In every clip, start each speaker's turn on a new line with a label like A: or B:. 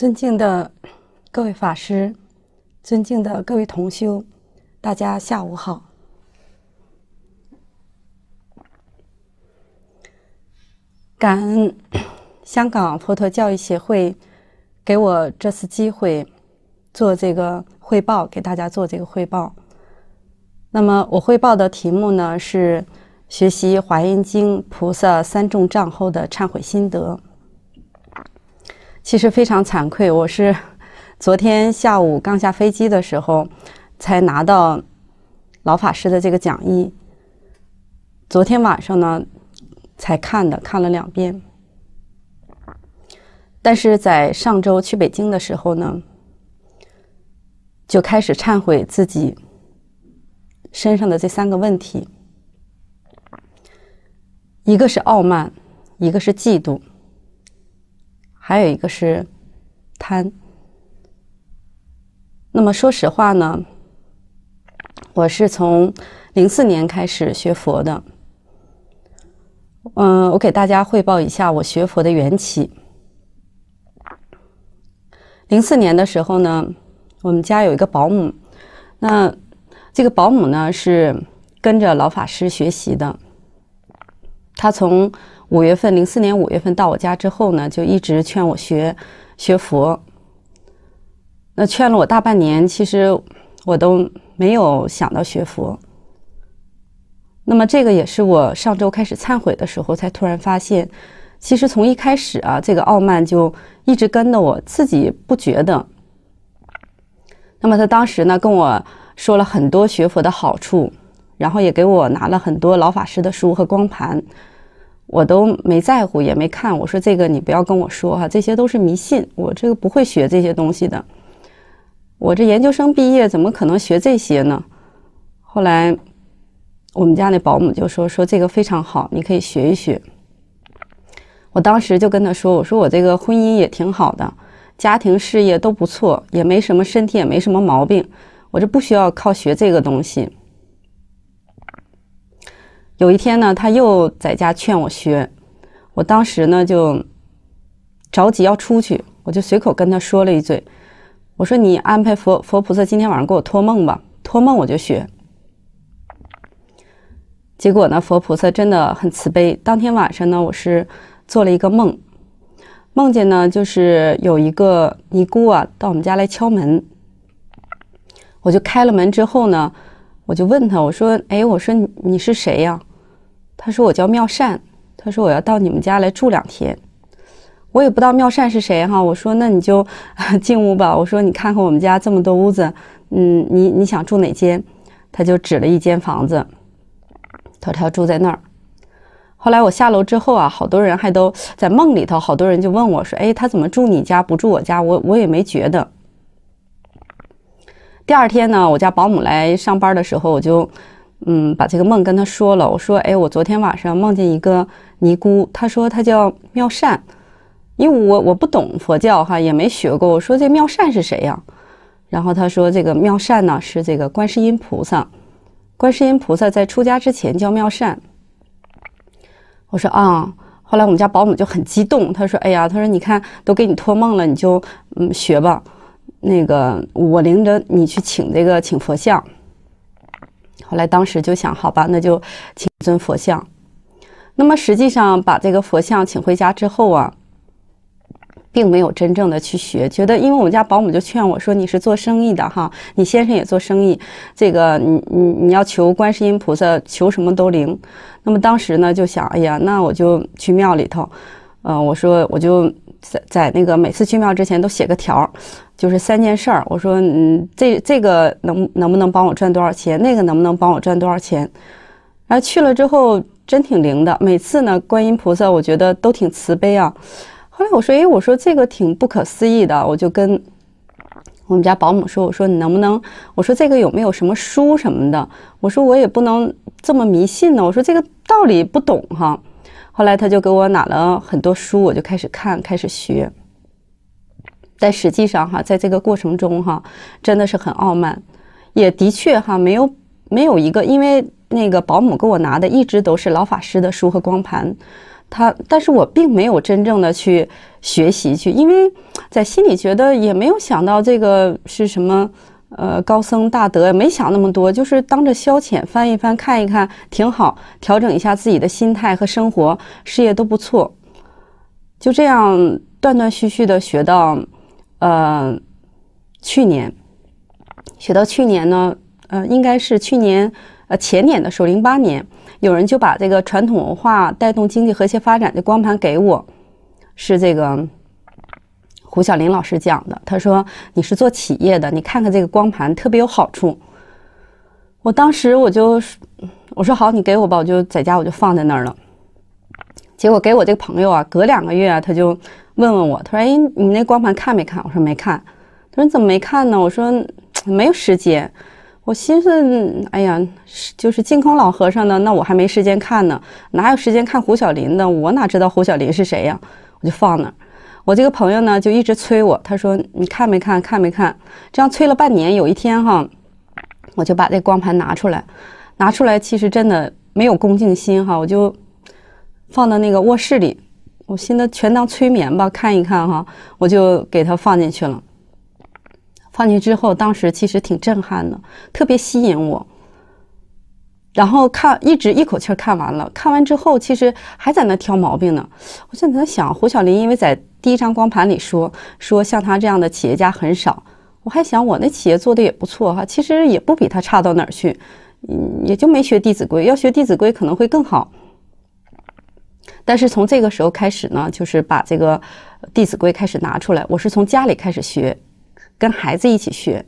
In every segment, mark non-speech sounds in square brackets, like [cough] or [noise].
A: 尊敬的各位法师，尊敬的各位同修，大家下午好。感恩香港佛陀教育协会给我这次机会做这个汇报，给大家做这个汇报。那么我汇报的题目呢是学习《华严经》菩萨三重障后的忏悔心得。其实非常惭愧，我是 [laughs] 昨天下午刚下飞机的时候才拿到老法师的这个讲义，昨天晚上呢才看的，看了两遍。但是在上周去北京的时候呢，就开始忏悔自己身上的这三个问题，一个是傲慢，一个是嫉妒。还有一个是贪。那么说实话呢，我是从零四年开始学佛的。嗯，我给大家汇报一下我学佛的缘起。零四年的时候呢，我们家有一个保姆，那这个保姆呢是跟着老法师学习的，他从。五月份，零四年五月份到我家之后呢，就一直劝我学学佛。那劝了我大半年，其实我都没有想到学佛。那么这个也是我上周开始忏悔的时候才突然发现，其实从一开始啊，这个傲慢就一直跟着我自己不觉得。那么他当时呢，跟我说了很多学佛的好处，然后也给我拿了很多老法师的书和光盘。我都没在乎，也没看。我说这个你不要跟我说哈，这些都是迷信，我这个不会学这些东西的。我这研究生毕业，怎么可能学这些呢？后来我们家那保姆就说说这个非常好，你可以学一学。我当时就跟他说，我说我这个婚姻也挺好的，家庭事业都不错，也没什么身体也没什么毛病，我这不需要靠学这个东西。有一天呢，他又在家劝我学，我当时呢就着急要出去，我就随口跟他说了一嘴，我说：“你安排佛佛菩萨今天晚上给我托梦吧，托梦我就学。”结果呢，佛菩萨真的很慈悲，当天晚上呢，我是做了一个梦，梦见呢就是有一个尼姑啊到我们家来敲门，我就开了门之后呢，我就问他，我说：“哎，我说你是谁呀？”他说：“我叫妙善，他说我要到你们家来住两天，我也不知道妙善是谁哈。”我说：“那你就 [laughs] 进屋吧。”我说：“你看看我们家这么多屋子，嗯，你你想住哪间？”他就指了一间房子，他说他要住在那儿。后来我下楼之后啊，好多人还都在梦里头，好多人就问我说：“哎，他怎么住你家不住我家？”我我也没觉得。第二天呢，我家保姆来上班的时候，我就。嗯，把这个梦跟他说了。我说，哎，我昨天晚上梦见一个尼姑，她说她叫妙善，因为我我不懂佛教哈，也没学过。我说这妙善是谁呀？然后他说这个妙善呢是这个观世音菩萨，观世音菩萨在出家之前叫妙善。我说啊，后来我们家保姆就很激动，她说，哎呀，她说你看都给你托梦了，你就嗯学吧，那个我领着你去请这个请佛像。后来当时就想，好吧，那就请尊佛像。那么实际上把这个佛像请回家之后啊，并没有真正的去学，觉得因为我们家保姆就劝我说：“你是做生意的哈，你先生也做生意，这个你你你要求观世音菩萨求什么都灵。”那么当时呢就想，哎呀，那我就去庙里头，嗯，我说我就在在那个每次去庙之前都写个条儿。就是三件事儿，我说，嗯，这这个能能不能帮我赚多少钱？那个能不能帮我赚多少钱？然后去了之后，真挺灵的。每次呢，观音菩萨，我觉得都挺慈悲啊。后来我说，哎，我说这个挺不可思议的。我就跟我们家保姆说，我说你能不能，我说这个有没有什么书什么的？我说我也不能这么迷信呢。我说这个道理不懂哈。后来他就给我拿了很多书，我就开始看，开始学。但实际上哈，在这个过程中哈，真的是很傲慢，也的确哈没有没有一个，因为那个保姆给我拿的一直都是老法师的书和光盘，他但是我并没有真正的去学习去，因为在心里觉得也没有想到这个是什么呃高僧大德，没想那么多，就是当着消遣翻一翻看一看挺好，调整一下自己的心态和生活事业都不错，就这样断断续续的学到。呃，去年学到去年呢，呃，应该是去年呃前年的时候，零八年，有人就把这个传统文化带动经济和谐发展的光盘给我，是这个胡小林老师讲的。他说：“你是做企业的，你看看这个光盘，特别有好处。”我当时我就我说好，你给我吧，我就在家我就放在那儿了。结果给我这个朋友啊，隔两个月啊，他就。问问我，他说：“哎，你那光盘看没看？”我说：“没看。”他说：“你怎么没看呢？”我说：“没有时间。”我心思，哎呀，是就是净空老和尚的，那我还没时间看呢，哪有时间看胡小林的？我哪知道胡小林是谁呀？我就放那儿。我这个朋友呢，就一直催我，他说：“你看没看？看没看？”这样催了半年，有一天哈，我就把这光盘拿出来，拿出来其实真的没有恭敬心哈，我就放到那个卧室里。我寻思全当催眠吧，看一看哈，我就给他放进去了。放进去之后，当时其实挺震撼的，特别吸引我。然后看，一直一口气看完了。看完之后，其实还在那挑毛病呢。我现在在想，胡小林因为在第一张光盘里说说像他这样的企业家很少，我还想我那企业做的也不错哈，其实也不比他差到哪儿去。嗯，也就没学《弟子规》，要学《弟子规》可能会更好。但是从这个时候开始呢，就是把这个《弟子规》开始拿出来。我是从家里开始学，跟孩子一起学，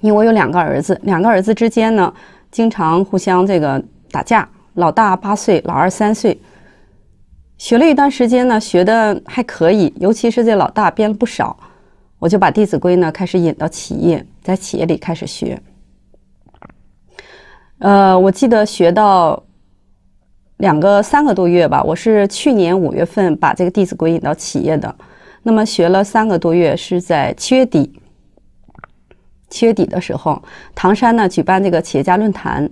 A: 因为我有两个儿子，两个儿子之间呢，经常互相这个打架。老大八岁，老二三岁，学了一段时间呢，学的还可以，尤其是这老大变了不少。我就把《弟子规》呢开始引到企业，在企业里开始学。呃，我记得学到。两个三个多月吧，我是去年五月份把这个《弟子规》引到企业的，那么学了三个多月，是在七月底。七月底的时候，唐山呢举办这个企业家论坛，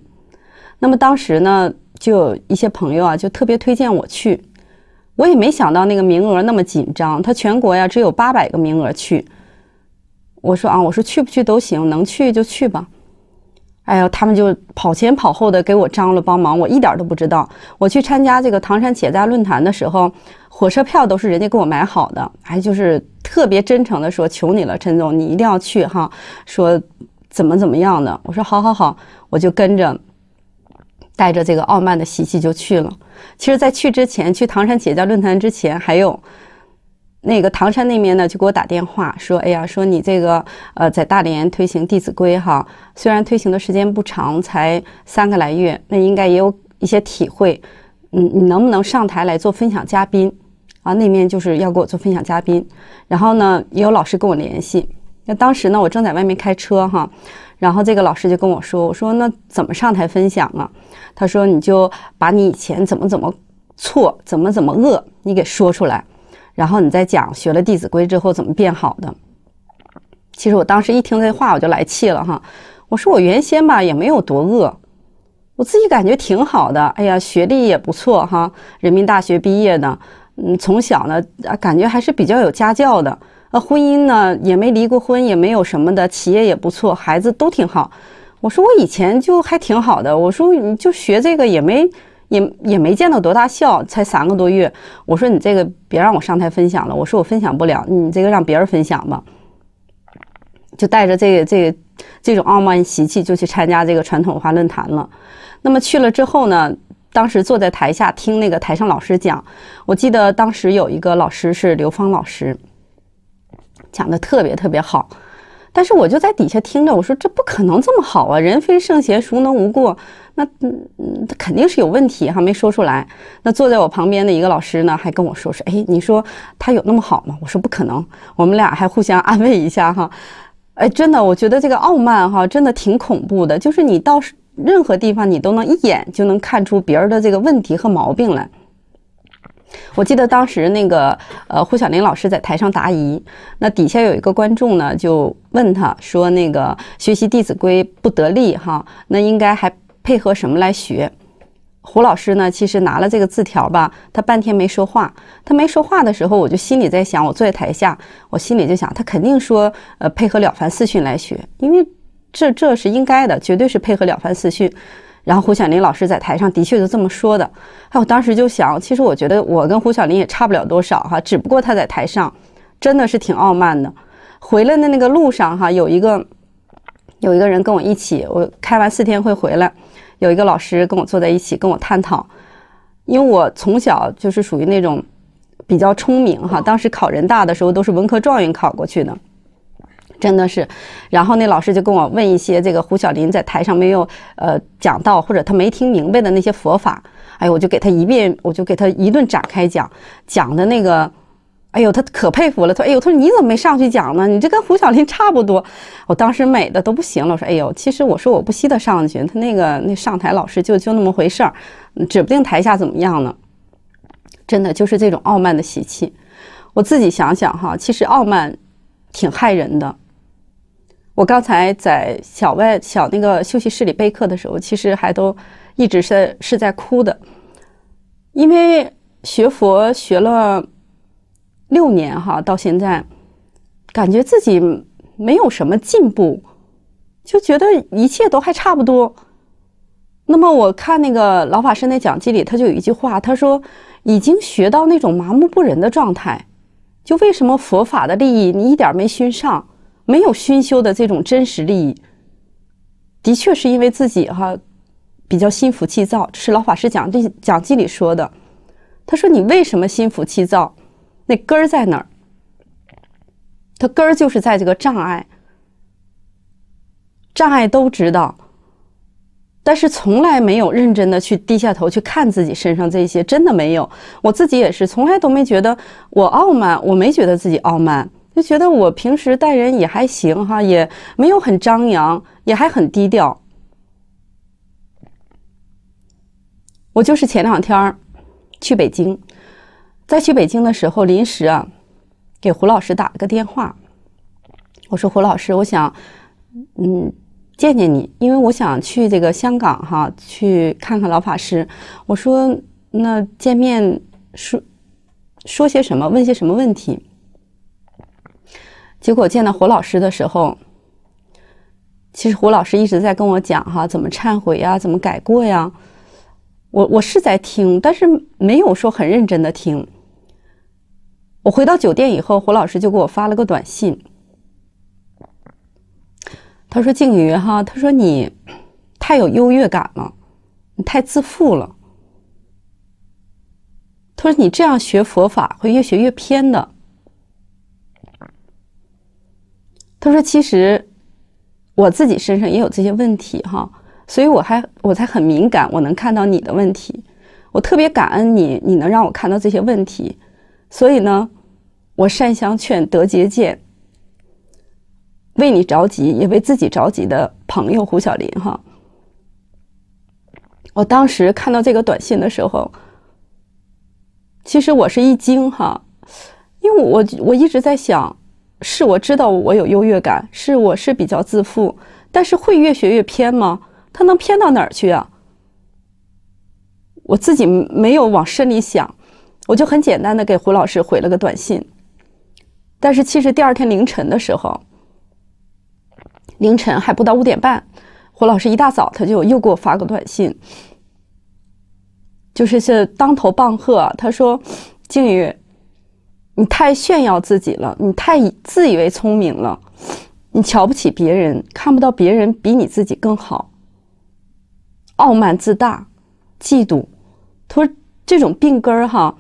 A: 那么当时呢就有一些朋友啊就特别推荐我去，我也没想到那个名额那么紧张，他全国呀只有八百个名额去。我说啊，我说去不去都行，能去就去吧。哎呦，他们就跑前跑后的给我张罗帮忙，我一点都不知道。我去参加这个唐山企业家论坛的时候，火车票都是人家给我买好的。哎，就是特别真诚的说，求你了，陈总，你一定要去哈。说怎么怎么样的，我说好好好，我就跟着带着这个傲慢的习气就去了。其实，在去之前，去唐山企业家论坛之前，还有。那个唐山那面呢，就给我打电话说：“哎呀，说你这个，呃，在大连推行《弟子规》哈，虽然推行的时间不长，才三个来月，那应该也有一些体会。嗯，你能不能上台来做分享嘉宾？啊，那面就是要给我做分享嘉宾。然后呢，也有老师跟我联系。那当时呢，我正在外面开车哈，然后这个老师就跟我说：，我说那怎么上台分享啊？他说你就把你以前怎么怎么错，怎么怎么恶，你给说出来。”然后你再讲学了《弟子规》之后怎么变好的。其实我当时一听这话我就来气了哈，我说我原先吧也没有多恶，我自己感觉挺好的。哎呀，学历也不错哈，人民大学毕业的，嗯，从小呢感觉还是比较有家教的。呃，婚姻呢也没离过婚，也没有什么的，企业也不错，孩子都挺好。我说我以前就还挺好的，我说你就学这个也没。也也没见到多大效，才三个多月。我说你这个别让我上台分享了，我说我分享不了，你这个让别人分享吧。就带着这个这这种傲慢习气，就去参加这个传统文化论坛了。那么去了之后呢，当时坐在台下听那个台上老师讲，我记得当时有一个老师是刘芳老师，讲的特别特别好。但是我就在底下听着，我说这不可能这么好啊，人非圣贤，孰能无过。那嗯，他肯定是有问题哈，没说出来。那坐在我旁边的一个老师呢，还跟我说说：“哎，你说他有那么好吗？”我说：“不可能。”我们俩还互相安慰一下哈。哎，真的，我觉得这个傲慢哈，真的挺恐怖的。就是你到任何地方，你都能一眼就能看出别人的这个问题和毛病来。我记得当时那个呃，胡晓玲老师在台上答疑，那底下有一个观众呢，就问他说：“那个学习弟子规不得力哈，那应该还。”配合什么来学？胡老师呢？其实拿了这个字条吧，他半天没说话。他没说话的时候，我就心里在想：我坐在台下，我心里就想，他肯定说，呃，配合《了凡四训》来学，因为这这是应该的，绝对是配合《了凡四训》。然后胡小林老师在台上的确是这么说的。哎，我当时就想，其实我觉得我跟胡小林也差不了多少哈，只不过他在台上真的是挺傲慢的。回来的那个路上哈，有一个有一个人跟我一起，我开完四天会回来。有一个老师跟我坐在一起，跟我探讨，因为我从小就是属于那种比较聪明哈。当时考人大的时候都是文科状元考过去的，真的是。然后那老师就跟我问一些这个胡小林在台上没有呃讲到或者他没听明白的那些佛法，哎我就给他一遍，我就给他一顿展开讲，讲的那个。哎呦，他可佩服了。他哎呦，他说你怎么没上去讲呢？你这跟胡小林差不多。我当时美的都不行了。我说哎呦，其实我说我不稀得上去。他那个那上台老师就就那么回事儿，指不定台下怎么样呢。真的就是这种傲慢的习气。我自己想想哈，其实傲慢挺害人的。我刚才在小外小那个休息室里备课的时候，其实还都一直是在是在哭的，因为学佛学了。六年哈，到现在，感觉自己没有什么进步，就觉得一切都还差不多。那么我看那个老法师那讲记里，他就有一句话，他说：“已经学到那种麻木不仁的状态，就为什么佛法的利益你一点没熏上，没有熏修的这种真实利益，的确是因为自己哈比较心浮气躁。”这是老法师讲这讲记里说的。他说：“你为什么心浮气躁？”那根儿在哪儿？它根儿就是在这个障碍，障碍都知道，但是从来没有认真的去低下头去看自己身上这些，真的没有。我自己也是，从来都没觉得我傲慢，我没觉得自己傲慢，就觉得我平时待人也还行哈，也没有很张扬，也还很低调。我就是前两天儿去北京。在去北京的时候，临时啊，给胡老师打了个电话。我说：“胡老师，我想，嗯，见见你，因为我想去这个香港哈，去看看老法师。”我说：“那见面说说些什么？问些什么问题？”结果见到胡老师的时候，其实胡老师一直在跟我讲哈，怎么忏悔呀，怎么改过呀。我我是在听，但是没有说很认真的听。我回到酒店以后，胡老师就给我发了个短信。他说：“静瑜哈，他说你太有优越感了，你太自负了。他说你这样学佛法会越学越偏的。他说其实我自己身上也有这些问题哈，所以我还我才很敏感，我能看到你的问题。我特别感恩你，你能让我看到这些问题。所以呢。”我善相劝，德节见，为你着急，也为自己着急的朋友胡小林哈。我当时看到这个短信的时候，其实我是一惊哈，因为我我一直在想，是我知道我有优越感，是我是比较自负，但是会越学越偏吗？他能偏到哪儿去啊？我自己没有往深里想，我就很简单的给胡老师回了个短信。但是其实第二天凌晨的时候，凌晨还不到五点半，胡老师一大早他就又给我发个短信，就是是当头棒喝。他说：“静宇，你太炫耀自己了，你太自以为聪明了，你瞧不起别人，看不到别人比你自己更好，傲慢自大，嫉妒。他说这种病根儿哈，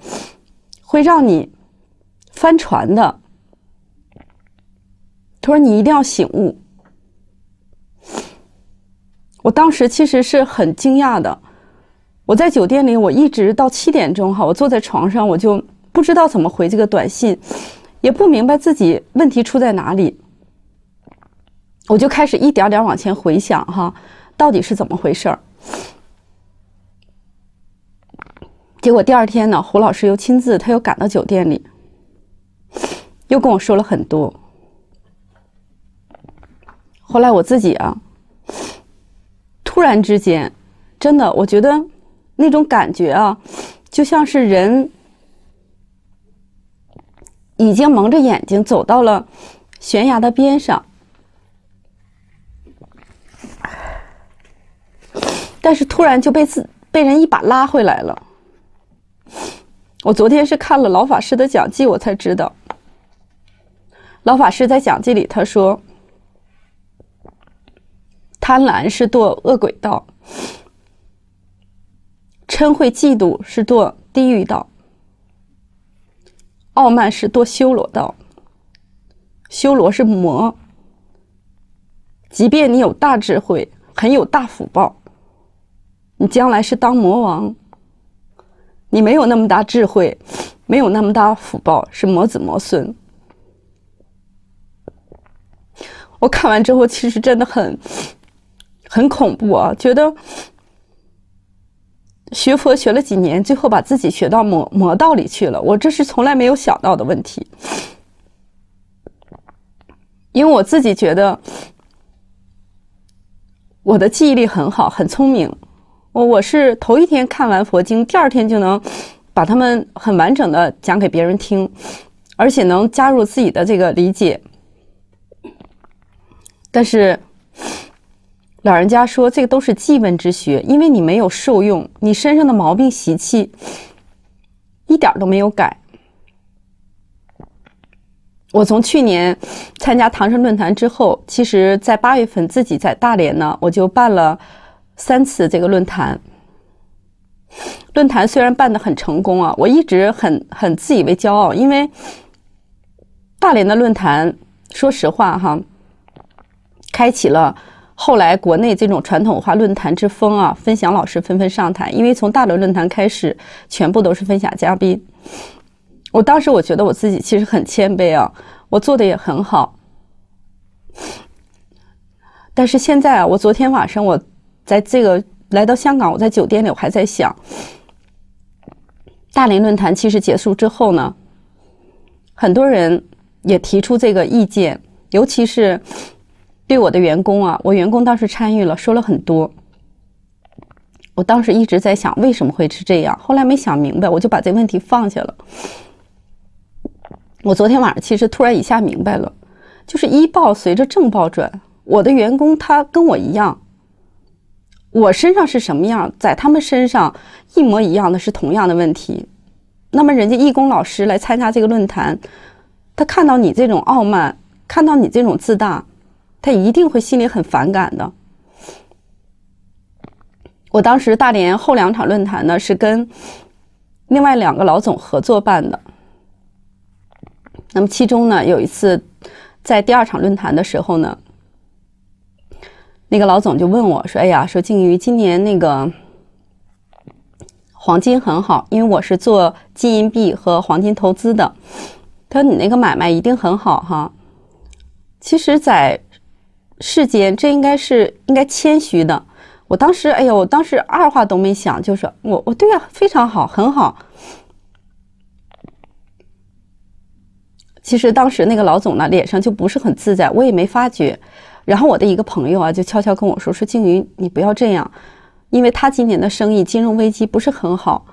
A: 会让你翻船的。”他说：“你一定要醒悟。”我当时其实是很惊讶的。我在酒店里，我一直到七点钟哈，我坐在床上，我就不知道怎么回这个短信，也不明白自己问题出在哪里。我就开始一点点往前回想哈，到底是怎么回事儿。结果第二天呢，胡老师又亲自，他又赶到酒店里，又跟我说了很多。后来我自己啊，突然之间，真的，我觉得那种感觉啊，就像是人已经蒙着眼睛走到了悬崖的边上，但是突然就被自被人一把拉回来了。我昨天是看了老法师的讲记，我才知道，老法师在讲记里他说。贪婪是堕恶鬼道，嗔恚嫉妒是堕地狱道，傲慢是堕修罗道。修罗是魔。即便你有大智慧，很有大福报，你将来是当魔王。你没有那么大智慧，没有那么大福报，是魔子魔孙。我看完之后，其实真的很。很恐怖啊！觉得学佛学了几年，最后把自己学到魔魔道里去了。我这是从来没有想到的问题，因为我自己觉得我的记忆力很好，很聪明。我我是头一天看完佛经，第二天就能把他们很完整的讲给别人听，而且能加入自己的这个理解，但是。老人家说：“这个都是记问之学，因为你没有受用，你身上的毛病习气一点都没有改。”我从去年参加唐山论坛之后，其实在八月份自己在大连呢，我就办了三次这个论坛。论坛虽然办得很成功啊，我一直很很自以为骄傲，因为大连的论坛，说实话哈，开启了。后来，国内这种传统文化论坛之风啊，分享老师纷纷上台，因为从大轮论坛开始，全部都是分享嘉宾。我当时我觉得我自己其实很谦卑啊，我做的也很好。但是现在啊，我昨天晚上我在这个来到香港，我在酒店里我还在想，大连论坛其实结束之后呢，很多人也提出这个意见，尤其是。对我的员工啊，我员工当时参与了，说了很多。我当时一直在想，为什么会是这样？后来没想明白，我就把这问题放下了。我昨天晚上其实突然一下明白了，就是医报随着正报转。我的员工他跟我一样，我身上是什么样，在他们身上一模一样的是同样的问题。那么人家义工老师来参加这个论坛，他看到你这种傲慢，看到你这种自大。他一定会心里很反感的。我当时大连后两场论坛呢是跟另外两个老总合作办的。那么其中呢有一次在第二场论坛的时候呢，那个老总就问我说：“哎呀，说静瑜今年那个黄金很好，因为我是做金银币和黄金投资的。他说你那个买卖一定很好哈。其实，在世间，这应该是应该谦虚的。我当时，哎呦，我当时二话都没想，就是我，我对呀，非常好，很好。其实当时那个老总呢，脸上就不是很自在，我也没发觉。然后我的一个朋友啊，就悄悄跟我说：“说静云，你不要这样，因为他今年的生意金融危机不是很好，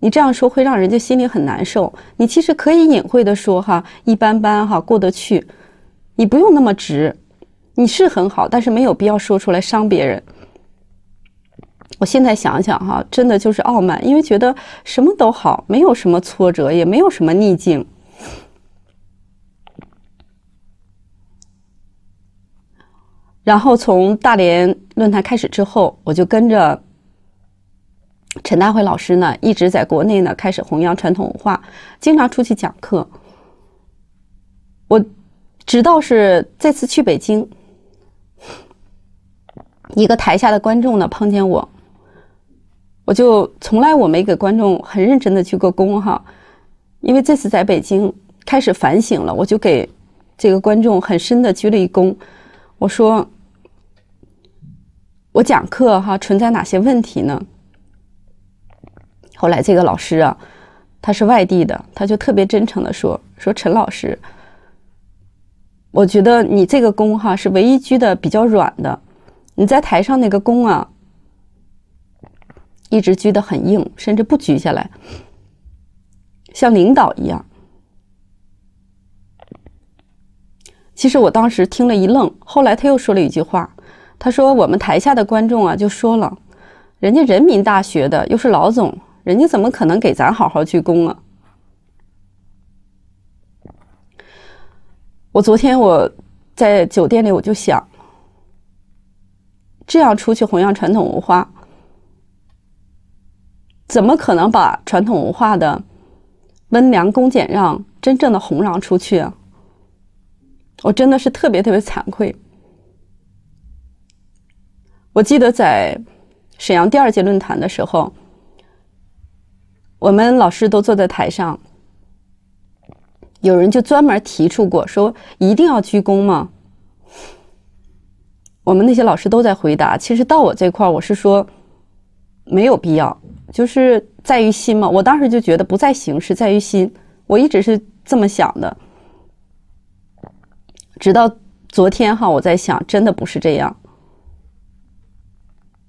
A: 你这样说会让人家心里很难受。你其实可以隐晦的说哈，一般般哈，过得去，你不用那么直。”你是很好，但是没有必要说出来伤别人。我现在想想哈，真的就是傲慢，因为觉得什么都好，没有什么挫折，也没有什么逆境。然后从大连论坛开始之后，我就跟着陈大辉老师呢，一直在国内呢开始弘扬传统文化，经常出去讲课。我直到是再次去北京。一个台下的观众呢碰见我，我就从来我没给观众很认真的鞠过躬哈，因为这次在北京开始反省了，我就给这个观众很深的鞠了一躬，我说我讲课哈存在哪些问题呢？后来这个老师啊，他是外地的，他就特别真诚的说说陈老师，我觉得你这个躬哈是唯一鞠的比较软的。你在台上那个躬啊，一直鞠得很硬，甚至不鞠下来，像领导一样。其实我当时听了一愣，后来他又说了一句话，他说：“我们台下的观众啊，就说了，人家人民大学的又是老总，人家怎么可能给咱好好鞠躬啊？”我昨天我在酒店里我就想。这样出去弘扬传统文化，怎么可能把传统文化的温良恭俭让真正的弘扬出去啊？我真的是特别特别惭愧。我记得在沈阳第二届论坛的时候，我们老师都坐在台上，有人就专门提出过说一定要鞠躬吗？我们那些老师都在回答，其实到我这块儿，我是说没有必要，就是在于心嘛。我当时就觉得不在形式，在于心，我一直是这么想的。直到昨天哈，我在想，真的不是这样。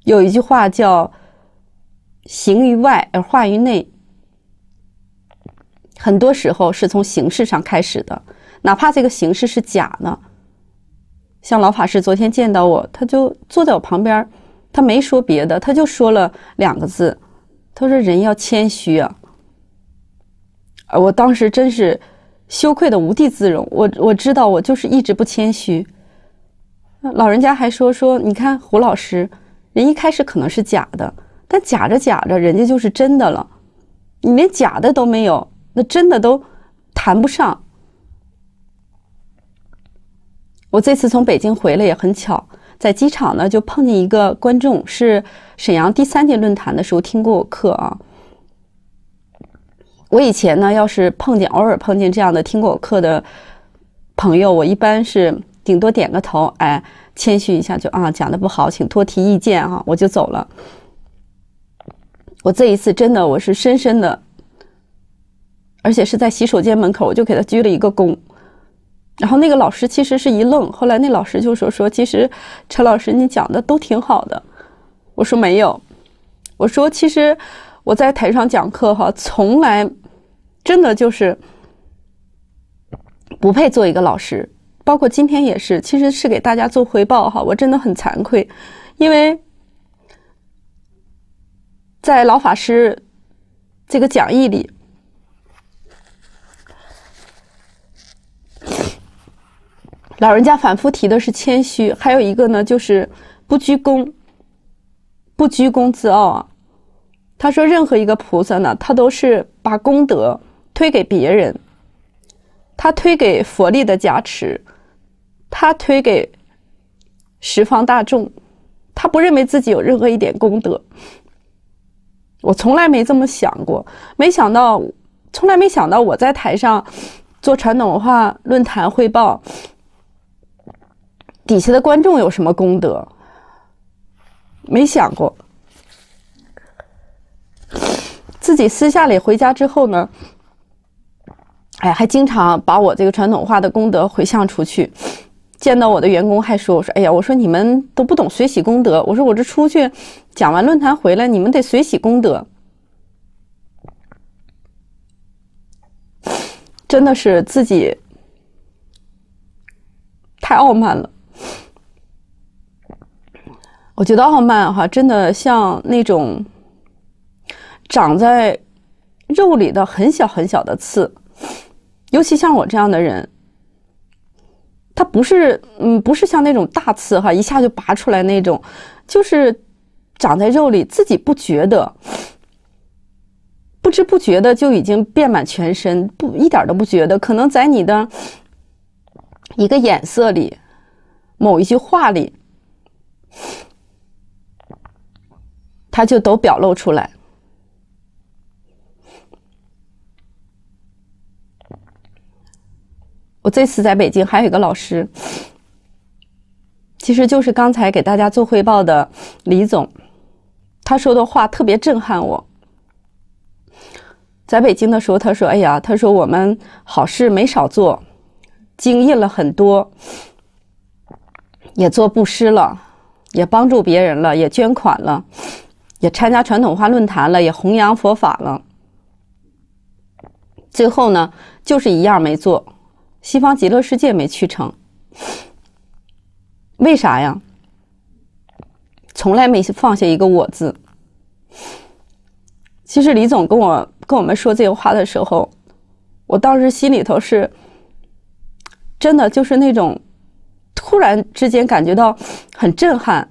A: 有一句话叫“形于外而化于内”，很多时候是从形式上开始的，哪怕这个形式是假呢。像老法师昨天见到我，他就坐在我旁边，他没说别的，他就说了两个字，他说：“人要谦虚啊。”啊，我当时真是羞愧的无地自容。我我知道，我就是一直不谦虚。老人家还说说，你看胡老师，人一开始可能是假的，但假着假着，人家就是真的了。你连假的都没有，那真的都谈不上。我这次从北京回来也很巧，在机场呢就碰见一个观众，是沈阳第三届论坛的时候听过我课啊。我以前呢，要是碰见偶尔碰见这样的听过我课的朋友，我一般是顶多点个头，哎，谦虚一下就啊讲的不好，请多提意见啊，我就走了。我这一次真的我是深深的，而且是在洗手间门口，我就给他鞠了一个躬。然后那个老师其实是一愣，后来那老师就说：“说其实，陈老师你讲的都挺好的。”我说：“没有。”我说：“其实我在台上讲课哈，从来真的就是不配做一个老师，包括今天也是，其实是给大家做回报哈。我真的很惭愧，因为在老法师这个讲义里。”老人家反复提的是谦虚，还有一个呢，就是不居功、不居功自傲啊。他说，任何一个菩萨呢，他都是把功德推给别人，他推给佛力的加持，他推给十方大众，他不认为自己有任何一点功德。我从来没这么想过，没想到，从来没想到我在台上做传统文化论坛汇报。底下的观众有什么功德？没想过。自己私下里回家之后呢？哎，还经常把我这个传统化的功德回向出去。见到我的员工还说：“我说，哎呀，我说你们都不懂随喜功德。我说我这出去讲完论坛回来，你们得随喜功德。”真的是自己太傲慢了。我觉得傲慢哈，真的像那种长在肉里的很小很小的刺，尤其像我这样的人，他不是嗯，不是像那种大刺哈，一下就拔出来那种，就是长在肉里，自己不觉得，不知不觉的就已经遍满全身，不一点都不觉得，可能在你的一个眼色里，某一句话里。他就都表露出来。我这次在北京还有一个老师，其实就是刚才给大家做汇报的李总，他说的话特别震撼我。在北京的时候，他说：“哎呀，他说我们好事没少做，经验了很多，也做布施了，也帮助别人了，也捐款了。”也参加传统化论坛了，也弘扬佛法了，最后呢，就是一样没做，西方极乐世界没去成，为啥呀？从来没放下一个“我”字。其实李总跟我跟我们说这个话的时候，我当时心里头是，真的就是那种突然之间感觉到很震撼。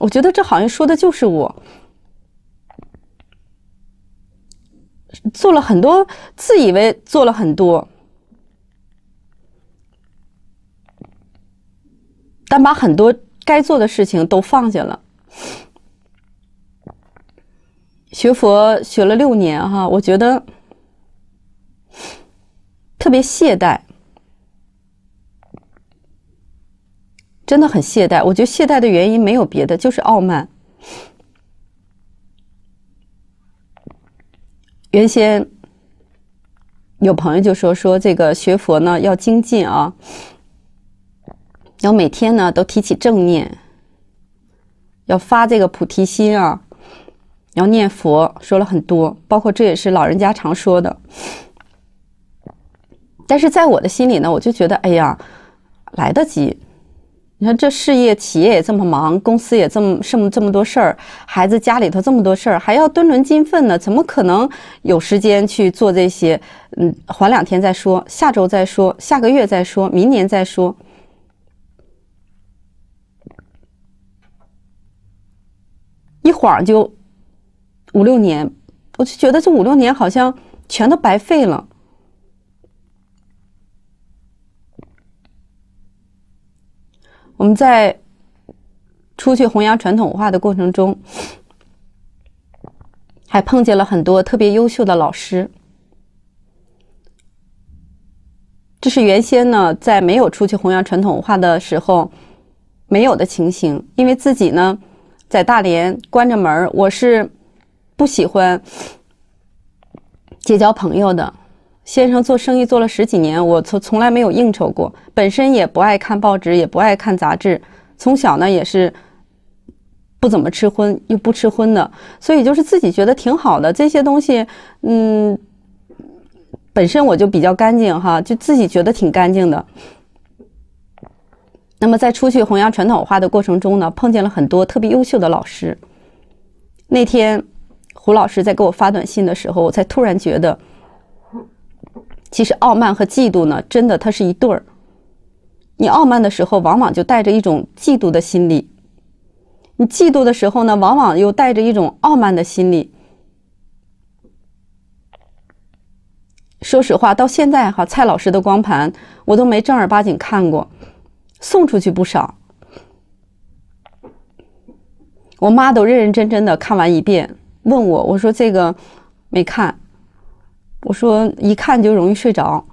A: 我觉得这好像说的就是我，做了很多，自以为做了很多，但把很多该做的事情都放下了。学佛学了六年哈，我觉得特别懈怠。真的很懈怠，我觉得懈怠的原因没有别的，就是傲慢。原先有朋友就说说这个学佛呢要精进啊，要每天呢都提起正念，要发这个菩提心啊，要念佛，说了很多，包括这也是老人家常说的。但是在我的心里呢，我就觉得，哎呀，来得及。你看，这事业、企业也这么忙，公司也这么这么这么多事儿，孩子家里头这么多事儿，还要蹲轮金粪呢，怎么可能有时间去做这些？嗯，缓两天再说，下周再说，下个月再说，明年再说，一晃就五六年，我就觉得这五六年好像全都白费了。我们在出去弘扬传统文化的过程中，还碰见了很多特别优秀的老师。这是原先呢，在没有出去弘扬传统文化的时候没有的情形。因为自己呢，在大连关着门儿，我是不喜欢结交朋友的。先生做生意做了十几年，我从从来没有应酬过，本身也不爱看报纸，也不爱看杂志。从小呢，也是不怎么吃荤，又不吃荤的，所以就是自己觉得挺好的这些东西。嗯，本身我就比较干净哈，就自己觉得挺干净的。那么在出去弘扬传统文化的过程中呢，碰见了很多特别优秀的老师。那天胡老师在给我发短信的时候，我才突然觉得。其实，傲慢和嫉妒呢，真的它是一对儿。你傲慢的时候，往往就带着一种嫉妒的心理；你嫉妒的时候呢，往往又带着一种傲慢的心理。说实话，到现在哈，蔡老师的光盘我都没正儿八经看过，送出去不少。我妈都认认真真的看完一遍，问我，我说这个没看。我说，一看就容易睡着，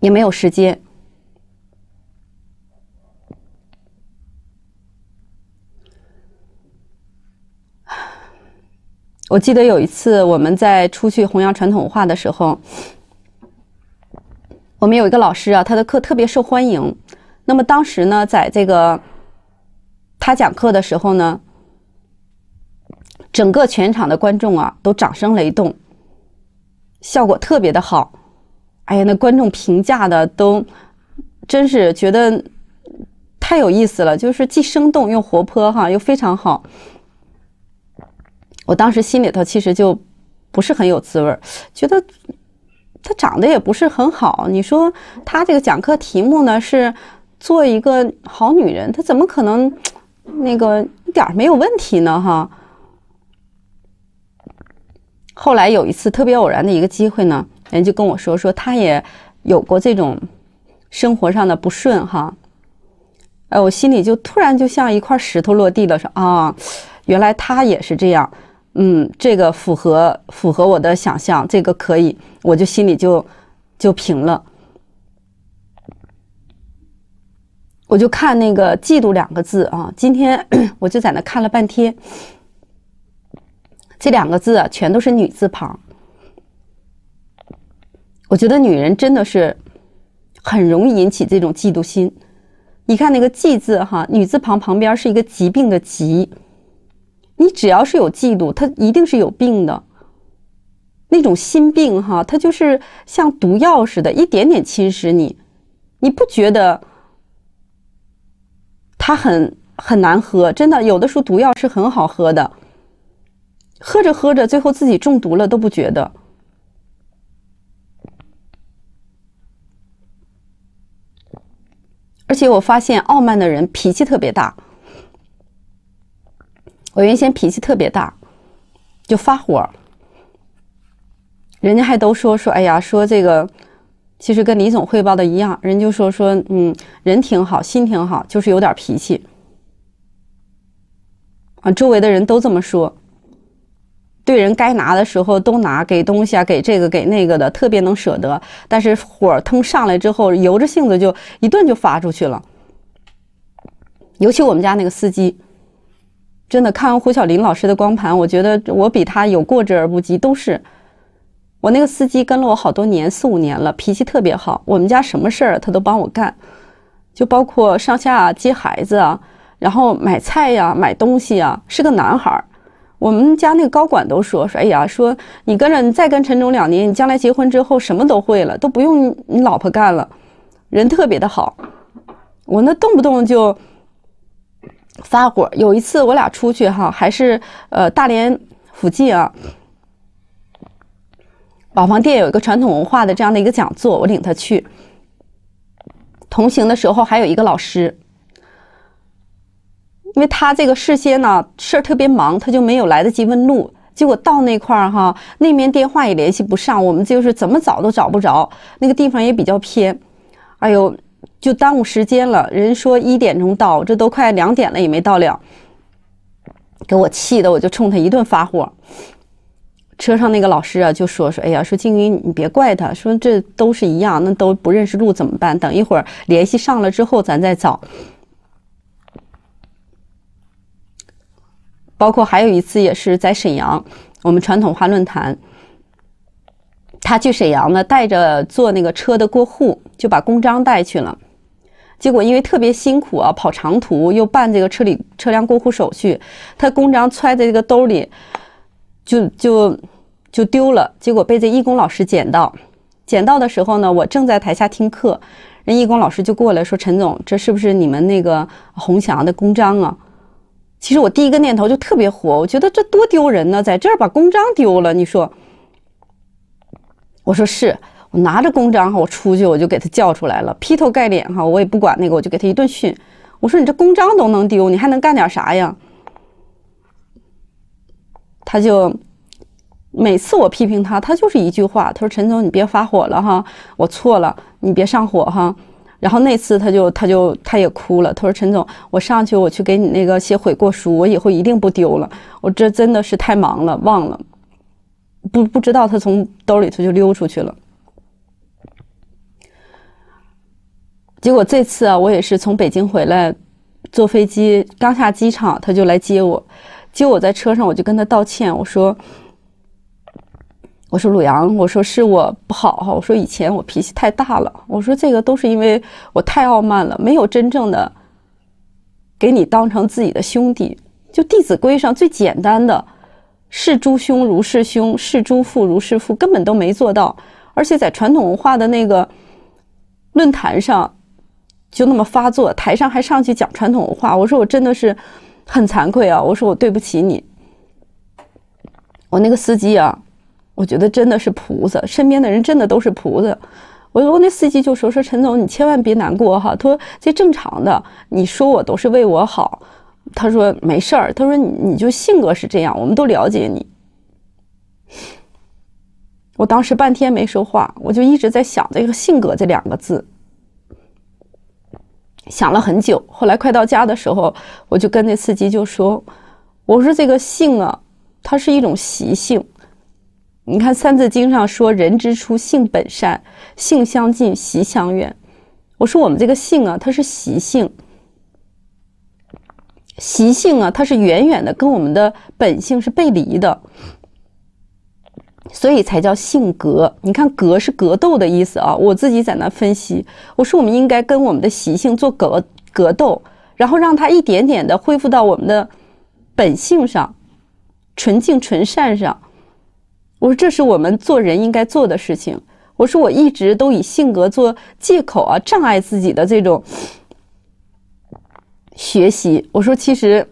A: 也没有时间。我记得有一次我们在出去弘扬传统文化的时候，我们有一个老师啊，他的课特别受欢迎。那么当时呢，在这个他讲课的时候呢。整个全场的观众啊，都掌声雷动，效果特别的好。哎呀，那观众评价的都真是觉得太有意思了，就是既生动又活泼哈，又非常好。我当时心里头其实就不是很有滋味儿，觉得他长得也不是很好。你说他这个讲课题目呢是做一个好女人，他怎么可能那个一点没有问题呢？哈。后来有一次特别偶然的一个机会呢，人就跟我说说他也有过这种生活上的不顺哈，哎，我心里就突然就像一块石头落地了，说啊，原来他也是这样，嗯，这个符合符合我的想象，这个可以，我就心里就就平了，我就看那个“嫉妒”两个字啊，今天 [coughs] 我就在那看了半天。这两个字啊，全都是女字旁。我觉得女人真的是很容易引起这种嫉妒心。你看那个“嫉”字，哈，女字旁旁边是一个疾病的“疾”。你只要是有嫉妒，它一定是有病的。那种心病，哈，它就是像毒药似的，一点点侵蚀你。你不觉得它很很难喝？真的，有的时候毒药是很好喝的。喝着喝着，最后自己中毒了都不觉得。而且我发现，傲慢的人脾气特别大。我原先脾气特别大，就发火。人家还都说说，哎呀，说这个，其实跟李总汇报的一样，人就说说，嗯，人挺好，心挺好，就是有点脾气。啊，周围的人都这么说。对人该拿的时候都拿，给东西啊，给这个给那个的，特别能舍得。但是火腾上来之后，由着性子就一顿就发出去了。尤其我们家那个司机，真的看完胡小林老师的光盘，我觉得我比他有过之而不及，都是我那个司机跟了我好多年，四五年了，脾气特别好。我们家什么事儿他都帮我干，就包括上下接孩子啊，然后买菜呀、买东西啊，是个男孩儿。我们家那个高管都说说，哎呀，说你跟着，你再跟陈总两年，你将来结婚之后什么都会了，都不用你老婆干了，人特别的好。我那动不动就发火。有一次我俩出去哈，还是呃大连附近啊，瓦房店有一个传统文化的这样的一个讲座，我领他去。同行的时候还有一个老师。因为他这个事先呢事儿特别忙，他就没有来得及问路，结果到那块儿哈，那面电话也联系不上，我们就是怎么找都找不着，那个地方也比较偏，哎呦，就耽误时间了。人说一点钟到，这都快两点了也没到了，给我气的，我就冲他一顿发火。车上那个老师啊就说说，哎呀，说静云你别怪他，说这都是一样，那都不认识路怎么办？等一会儿联系上了之后咱再找。包括还有一次也是在沈阳，我们传统化论坛，他去沈阳呢，带着做那个车的过户，就把公章带去了。结果因为特别辛苦啊，跑长途又办这个车里车辆过户手续，他公章揣在这个兜里，就就就丢了。结果被这义工老师捡到，捡到的时候呢，我正在台下听课，人义工老师就过来说：“陈总，这是不是你们那个鸿翔的公章啊？”其实我第一个念头就特别火，我觉得这多丢人呢，在这儿把公章丢了。你说，我说是我拿着公章哈，我出去我就给他叫出来了，劈头盖脸哈，我也不管那个，我就给他一顿训。我说你这公章都能丢，你还能干点啥呀？他就每次我批评他，他就是一句话，他说陈总你别发火了哈，我错了，你别上火哈。然后那次他就他就他也哭了，他说陈总，我上去我去给你那个写悔过书，我以后一定不丢了，我这真的是太忙了忘了，不不知道他从兜里头就溜出去了。结果这次啊，我也是从北京回来，坐飞机刚下机场他就来接我，接我在车上我就跟他道歉，我说。我说鲁阳，我说是我不好哈。我说以前我脾气太大了。我说这个都是因为我太傲慢了，没有真正的给你当成自己的兄弟。就《弟子规》上最简单的“视诸兄如是兄，视诸父如是父”，根本都没做到。而且在传统文化的那个论坛上就那么发作，台上还上去讲传统文化。我说我真的是很惭愧啊。我说我对不起你。我那个司机啊。我觉得真的是菩萨身边的人，真的都是菩萨。我我那司机就说：“说陈总，你千万别难过哈。”他说：“这正常的，你说我都是为我好。”他说：“没事儿。”他说：“你你就性格是这样，我们都了解你。”我当时半天没说话，我就一直在想这个性格这两个字，想了很久。后来快到家的时候，我就跟那司机就说：“我说这个性啊，它是一种习性。”你看《三字经》上说：“人之初，性本善，性相近，习相远。”我说我们这个性啊，它是习性，习性啊，它是远远的跟我们的本性是背离的，所以才叫性格。你看“格”是格斗的意思啊。我自己在那分析，我说我们应该跟我们的习性做格格斗，然后让它一点点的恢复到我们的本性上，纯净纯善上。我说这是我们做人应该做的事情。我说我一直都以性格做借口啊，障碍自己的这种学习。我说其实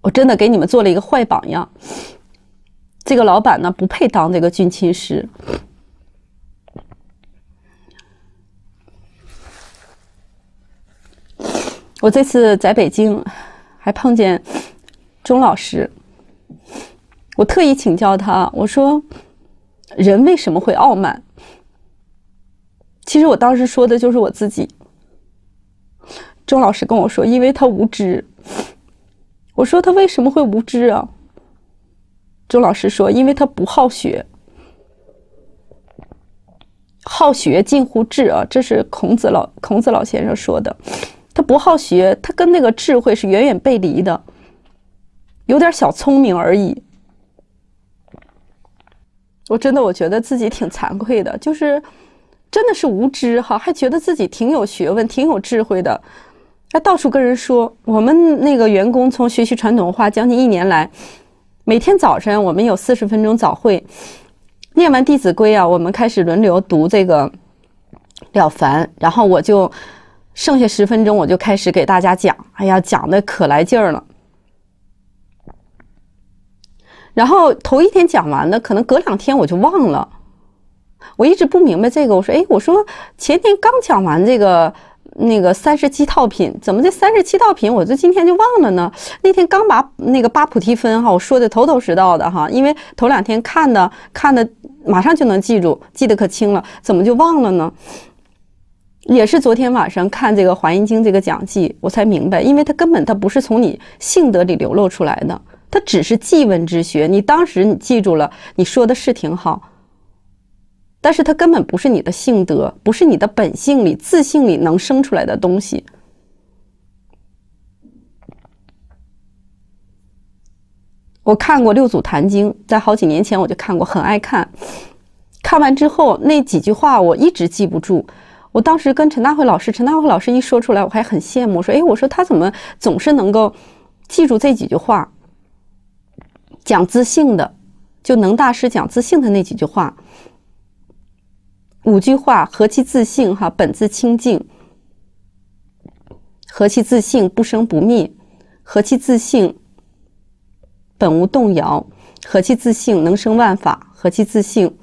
A: 我真的给你们做了一个坏榜样。这个老板呢，不配当这个军亲师。我这次在北京还碰见。钟老师，我特意请教他，我说人为什么会傲慢？其实我当时说的就是我自己。钟老师跟我说，因为他无知。我说他为什么会无知啊？钟老师说，因为他不好学。好学近乎智啊，这是孔子老孔子老先生说的。他不好学，他跟那个智慧是远远背离的。有点小聪明而已，我真的我觉得自己挺惭愧的，就是真的是无知哈，还觉得自己挺有学问、挺有智慧的，还到处跟人说我们那个员工从学习传统文化将近一年来，每天早晨我们有四十分钟早会，念完《弟子规》啊，我们开始轮流读这个《了凡》，然后我就剩下十分钟，我就开始给大家讲，哎呀，讲的可来劲儿了。然后头一天讲完了，可能隔两天我就忘了。我一直不明白这个。我说，哎，我说前天刚讲完这个那个三十七套品，怎么这三十七套品，我这今天就忘了呢？那天刚把那个八菩提分哈，我说的头头是道的哈，因为头两天看的看的，马上就能记住，记得可清了，怎么就忘了呢？也是昨天晚上看这个《华严经》这个讲记，我才明白，因为它根本它不是从你性德里流露出来的。它只是记问之学，你当时你记住了，你说的是挺好。但是它根本不是你的性德，不是你的本性里、自信里能生出来的东西。我看过《六祖坛经》，在好几年前我就看过，很爱看。看完之后那几句话我一直记不住。我当时跟陈大慧老师，陈大慧老师一说出来，我还很羡慕，说：“哎，我说他怎么总是能够记住这几句话？”讲自性的，就能大师讲自性的那几句话，五句话：何其自性，哈，本自清净；何其自性，不生不灭；何其自性，本无动摇；何其自性，能生万法；何其自性，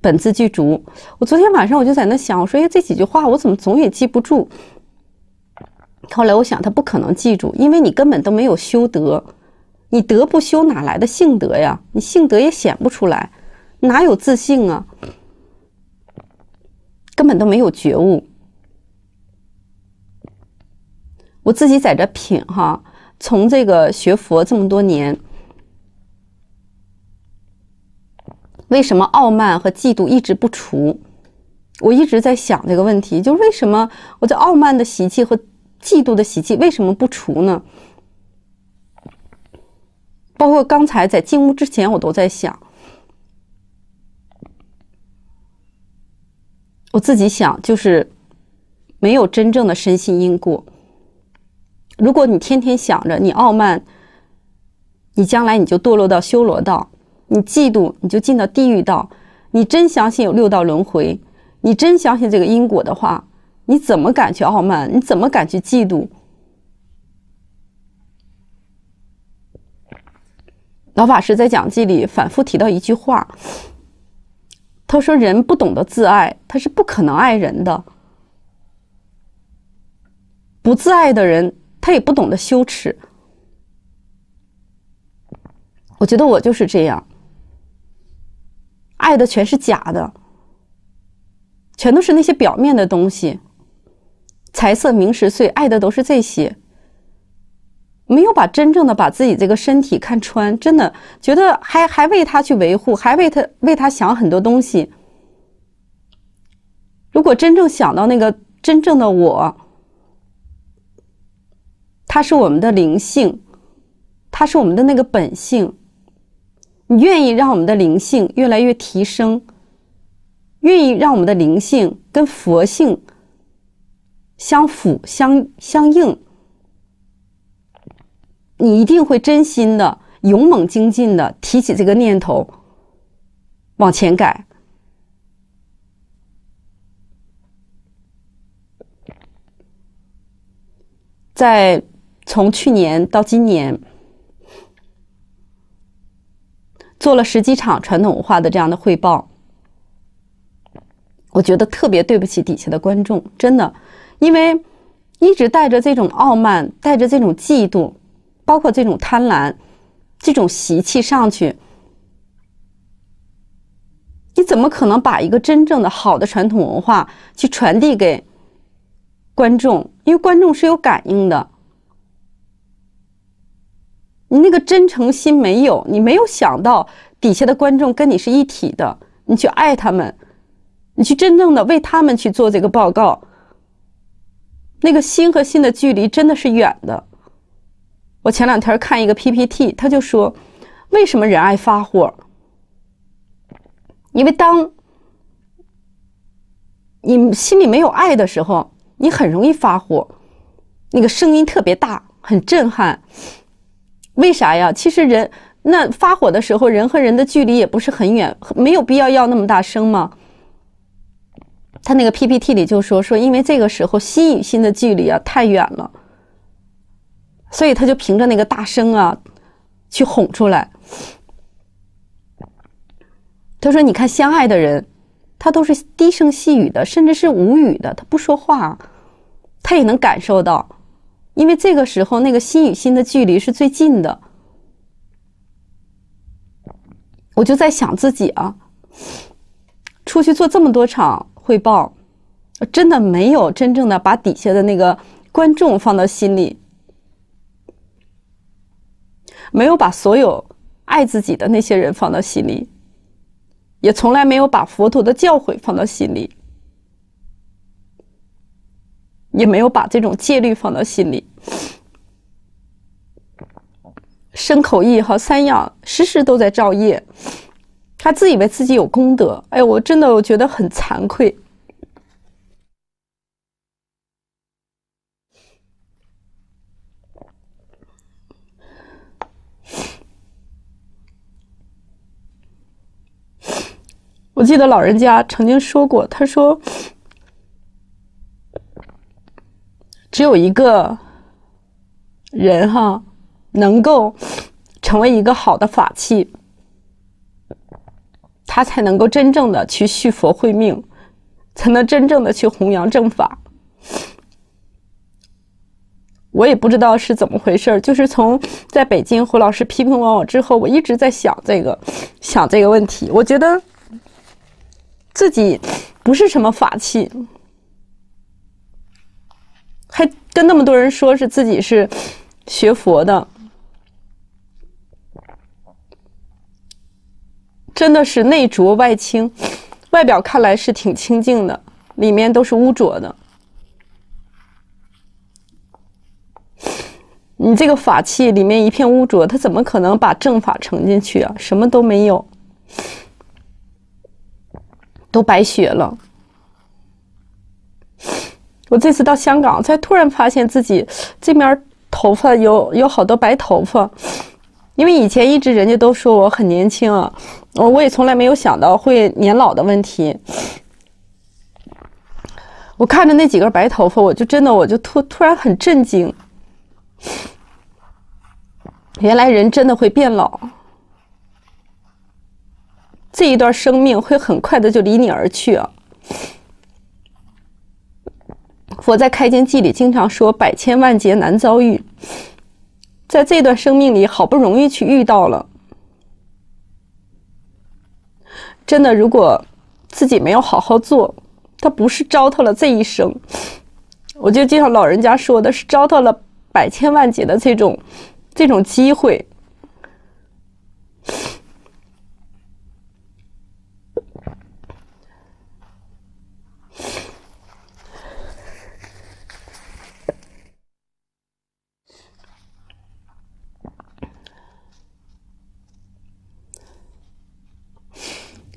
A: 本自具足。我昨天晚上我就在那想，我说，哎，这几句话我怎么总也记不住？后来我想，他不可能记住，因为你根本都没有修德。你德不修，哪来的性德呀？你性德也显不出来，哪有自信啊？根本都没有觉悟。我自己在这品哈，从这个学佛这么多年，为什么傲慢和嫉妒一直不除？我一直在想这个问题，就是为什么我这傲慢的习气和嫉妒的习气为什么不除呢？包括刚才在进屋之前，我都在想，我自己想就是没有真正的深信因果。如果你天天想着你傲慢，你将来你就堕落到修罗道；你嫉妒，你就进到地狱道。你真相信有六道轮回，你真相信这个因果的话，你怎么敢去傲慢？你怎么敢去嫉妒？老法师在讲记里反复提到一句话，他说：“人不懂得自爱，他是不可能爱人的。不自爱的人，他也不懂得羞耻。”我觉得我就是这样，爱的全是假的，全都是那些表面的东西，财色名食睡，爱的都是这些。没有把真正的把自己这个身体看穿，真的觉得还还为他去维护，还为他为他想很多东西。如果真正想到那个真正的我，它是我们的灵性，它是我们的那个本性。你愿意让我们的灵性越来越提升，愿意让我们的灵性跟佛性相符相相应。你一定会真心的、勇猛精进的提起这个念头，往前改。在从去年到今年，做了十几场传统文化的这样的汇报，我觉得特别对不起底下的观众，真的，因为一直带着这种傲慢，带着这种嫉妒。包括这种贪婪，这种习气上去，你怎么可能把一个真正的好的传统文化去传递给观众？因为观众是有感应的，你那个真诚心没有，你没有想到底下的观众跟你是一体的，你去爱他们，你去真正的为他们去做这个报告，那个心和心的距离真的是远的。我前两天看一个 PPT，他就说，为什么人爱发火？因为当你心里没有爱的时候，你很容易发火，那个声音特别大，很震撼。为啥呀？其实人那发火的时候，人和人的距离也不是很远，没有必要要那么大声嘛。他那个 PPT 里就说说，因为这个时候心与心的距离啊太远了。所以他就凭着那个大声啊，去哄出来。他说：“你看，相爱的人，他都是低声细语的，甚至是无语的，他不说话，他也能感受到，因为这个时候那个心与心的距离是最近的。”我就在想自己啊，出去做这么多场汇报，真的没有真正的把底下的那个观众放到心里。没有把所有爱自己的那些人放到心里，也从来没有把佛陀的教诲放到心里，也没有把这种戒律放到心里。身口意和三样时时都在造业，他自以为自己有功德，哎，我真的我觉得很惭愧。我记得老人家曾经说过，他说：“只有一个人哈，能够成为一个好的法器，他才能够真正的去续佛慧命，才能真正的去弘扬正法。”我也不知道是怎么回事儿，就是从在北京胡老师批评完我之后，我一直在想这个，想这个问题，我觉得。自己不是什么法器，还跟那么多人说是自己是学佛的，真的是内浊外清，外表看来是挺清净的，里面都是污浊的。你这个法器里面一片污浊，他怎么可能把正法盛进去啊？什么都没有。都白学了。我这次到香港，才突然发现自己这面头发有有好多白头发，因为以前一直人家都说我很年轻，我我也从来没有想到会年老的问题。我看着那几根白头发，我就真的我就突突然很震惊，原来人真的会变老。这一段生命会很快的就离你而去啊！佛在《开经记》里经常说“百千万劫难遭遇”，在这段生命里好不容易去遇到了，真的，如果自己没有好好做，他不是糟蹋了这一生，我就就像老人家说的是糟蹋了百千万劫的这种这种机会。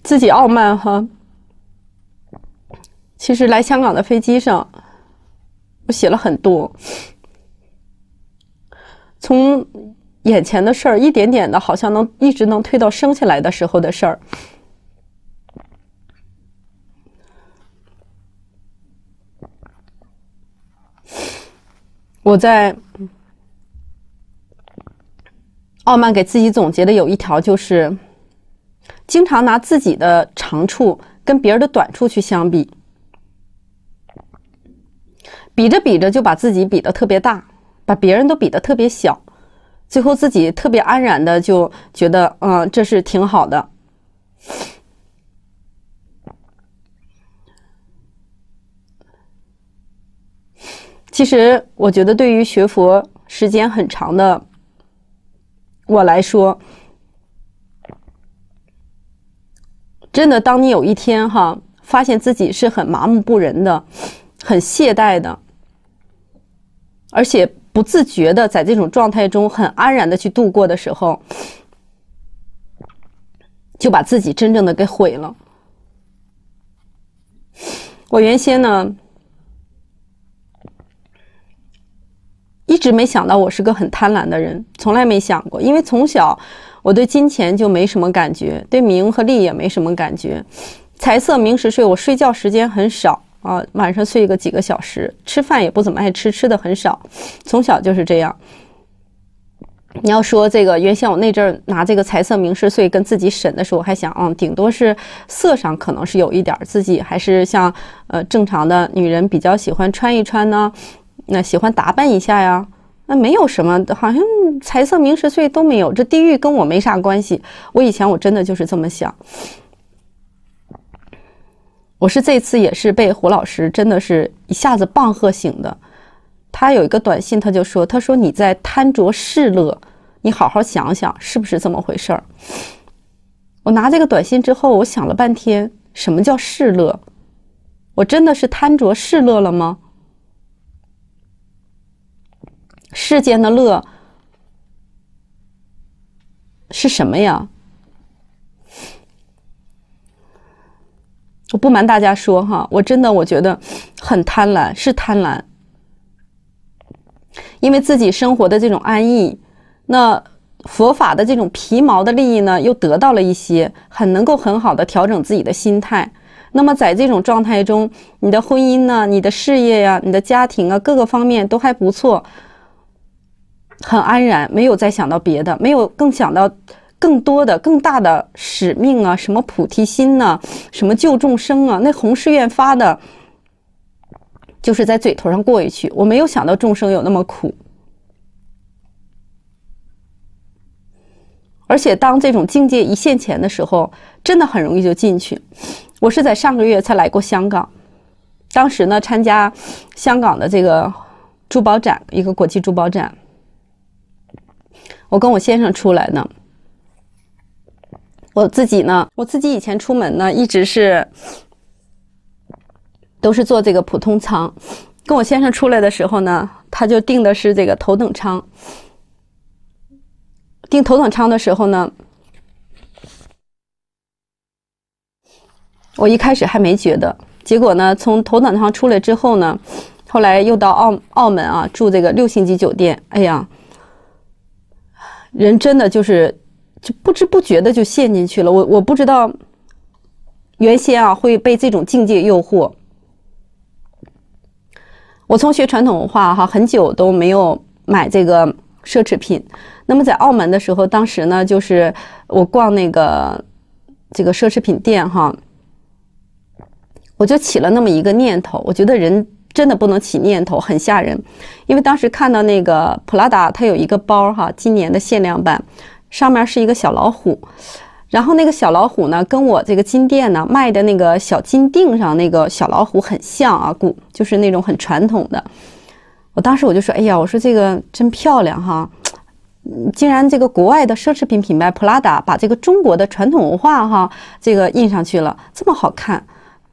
A: 自己傲慢哈，其实来香港的飞机上，我写了很多，从眼前的事儿一点点的，好像能一直能推到生下来的时候的事儿。我在傲慢给自己总结的有一条就是。经常拿自己的长处跟别人的短处去相比，比着比着就把自己比的特别大，把别人都比的特别小，最后自己特别安然的就觉得，嗯，这是挺好的。其实，我觉得对于学佛时间很长的我来说。真的，当你有一天哈发现自己是很麻木不仁的、很懈怠的，而且不自觉的在这种状态中很安然的去度过的时候，就把自己真正的给毁了。我原先呢，一直没想到我是个很贪婪的人，从来没想过，因为从小。我对金钱就没什么感觉，对名和利也没什么感觉。财色名食睡，我睡觉时间很少啊，晚上睡个几个小时，吃饭也不怎么爱吃，吃的很少，从小就是这样。你要说这个，原先我那阵儿拿这个财色名食睡跟自己审的时候，我还想，嗯，顶多是色上可能是有一点儿，自己还是像，呃，正常的女人比较喜欢穿一穿呢，那喜欢打扮一下呀。那没有什么，好像财色名食睡都没有，这地狱跟我没啥关系。我以前我真的就是这么想。我是这次也是被胡老师真的是一下子棒喝醒的。他有一个短信，他就说：“他说你在贪着世乐，你好好想想是不是这么回事儿。”我拿这个短信之后，我想了半天，什么叫世乐？我真的是贪着世乐了吗？世间的乐是什么呀？我不瞒大家说哈，我真的我觉得很贪婪，是贪婪。因为自己生活的这种安逸，那佛法的这种皮毛的利益呢，又得到了一些，很能够很好的调整自己的心态。那么在这种状态中，你的婚姻呢，你的事业呀，你的家庭啊，各个方面都还不错。很安然，没有再想到别的，没有更想到更多的、更大的使命啊，什么菩提心呐，什么救众生啊，那宏誓愿发的，就是在嘴头上过一去。我没有想到众生有那么苦，而且当这种境界一线前的时候，真的很容易就进去。我是在上个月才来过香港，当时呢参加香港的这个珠宝展，一个国际珠宝展。我跟我先生出来呢，我自己呢，我自己以前出门呢，一直是都是坐这个普通舱。跟我先生出来的时候呢，他就订的是这个头等舱。订头等舱的时候呢，我一开始还没觉得，结果呢，从头等舱出来之后呢，后来又到澳澳门啊，住这个六星级酒店，哎呀。人真的就是，就不知不觉的就陷进去了。我我不知道，原先啊会被这种境界诱惑。我从学传统文化哈，很久都没有买这个奢侈品。那么在澳门的时候，当时呢就是我逛那个这个奢侈品店哈，我就起了那么一个念头，我觉得人。真的不能起念头，很吓人。因为当时看到那个普拉达，它有一个包哈，今年的限量版，上面是一个小老虎，然后那个小老虎呢，跟我这个金店呢卖的那个小金锭上那个小老虎很像啊，古就是那种很传统的。我当时我就说，哎呀，我说这个真漂亮哈，竟然这个国外的奢侈品品牌普拉达把这个中国的传统文化哈这个印上去了，这么好看，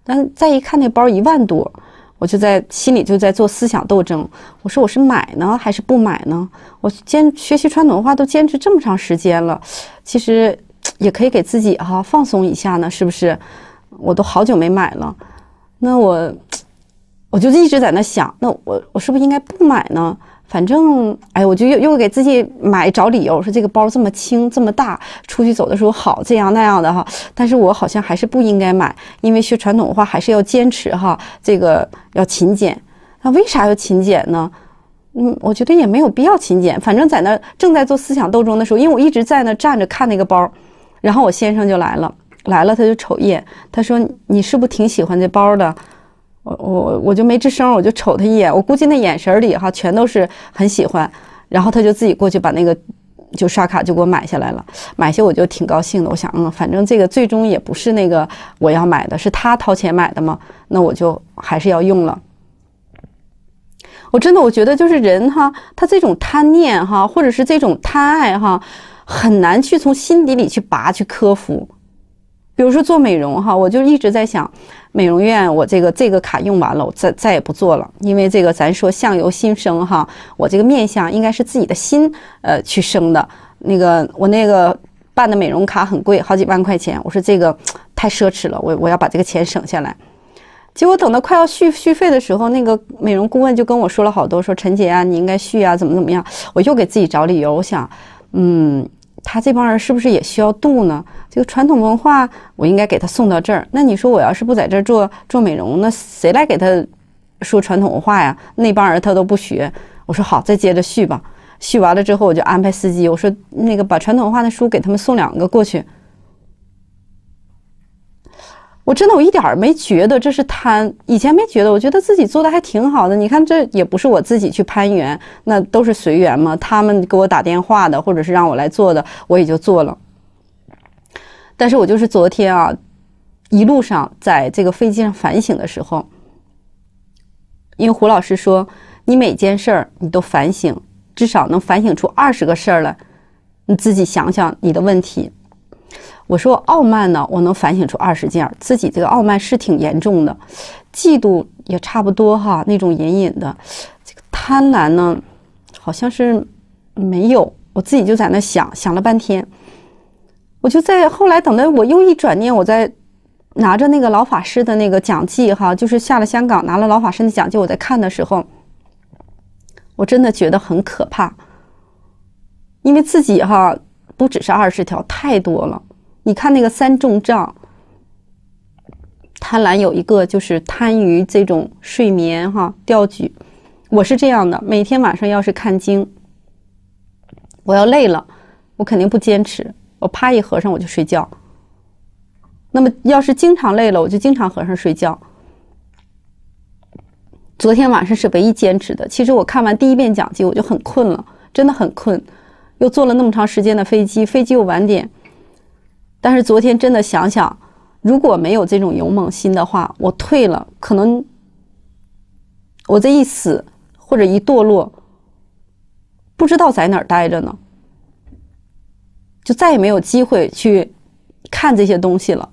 A: 但再一看那包一万多。我就在心里就在做思想斗争，我说我是买呢还是不买呢？我坚学习传统文化都坚持这么长时间了，其实也可以给自己哈放松一下呢，是不是？我都好久没买了，那我我就一直在那想，那我我是不是应该不买呢？反正，哎我就又又给自己买找理由，说这个包这么轻这么大，出去走的时候好这样那样的哈。但是我好像还是不应该买，因为学传统文化还是要坚持哈，这个要勤俭。那为啥要勤俭呢？嗯，我觉得也没有必要勤俭。反正，在那正在做思想斗争的时候，因为我一直在那站着看那个包，然后我先生就来了，来了他就瞅一眼，他说：“你是不是挺喜欢这包的？”我我我就没吱声，我就瞅他一眼，我估计那眼神里哈全都是很喜欢，然后他就自己过去把那个就刷卡就给我买下来了，买下我就挺高兴的，我想嗯，反正这个最终也不是那个我要买的，是他掏钱买的嘛，那我就还是要用了。我真的我觉得就是人哈，他这种贪念哈，或者是这种贪爱哈，很难去从心底里去拔去克服。比如说做美容哈，我就一直在想，美容院我这个这个卡用完了，我再再也不做了，因为这个咱说相由心生哈，我这个面相应该是自己的心呃去生的。那个我那个办的美容卡很贵，好几万块钱，我说这个太奢侈了，我我要把这个钱省下来。结果等到快要续续费的时候，那个美容顾问就跟我说了好多，说陈姐啊，你应该续啊，怎么怎么样，我又给自己找理由，我想，嗯。他这帮人是不是也需要度呢？这个传统文化，我应该给他送到这儿。那你说我要是不在这儿做做美容，那谁来给他说传统文化呀？那帮人他都不学。我说好，再接着续吧。续完了之后，我就安排司机，我说那个把传统文化的书给他们送两个过去。我真的我一点儿没觉得这是贪，以前没觉得，我觉得自己做的还挺好的。你看，这也不是我自己去攀援，那都是随缘嘛。他们给我打电话的，或者是让我来做的，我也就做了。但是我就是昨天啊，一路上在这个飞机上反省的时候，因为胡老师说，你每件事儿你都反省，至少能反省出二十个事儿来，你自己想想你的问题。我说傲慢呢，我能反省出二十件，自己这个傲慢是挺严重的，嫉妒也差不多哈，那种隐隐的，这个贪婪呢，好像是没有。我自己就在那想想了半天，我就在后来等到我又一转念，我在拿着那个老法师的那个讲记哈，就是下了香港拿了老法师的讲记，我在看的时候，我真的觉得很可怕，因为自己哈不只是二十条，太多了。你看那个三重障，贪婪有一个就是贪于这种睡眠哈，吊举。我是这样的，每天晚上要是看经，我要累了，我肯定不坚持，我啪一合上我就睡觉。那么要是经常累了，我就经常合上睡觉。昨天晚上是唯一坚持的。其实我看完第一遍讲记，我就很困了，真的很困，又坐了那么长时间的飞机，飞机又晚点。但是昨天真的想想，如果没有这种勇猛心的话，我退了，可能我这一死或者一堕落，不知道在哪儿待着呢，就再也没有机会去看这些东西了。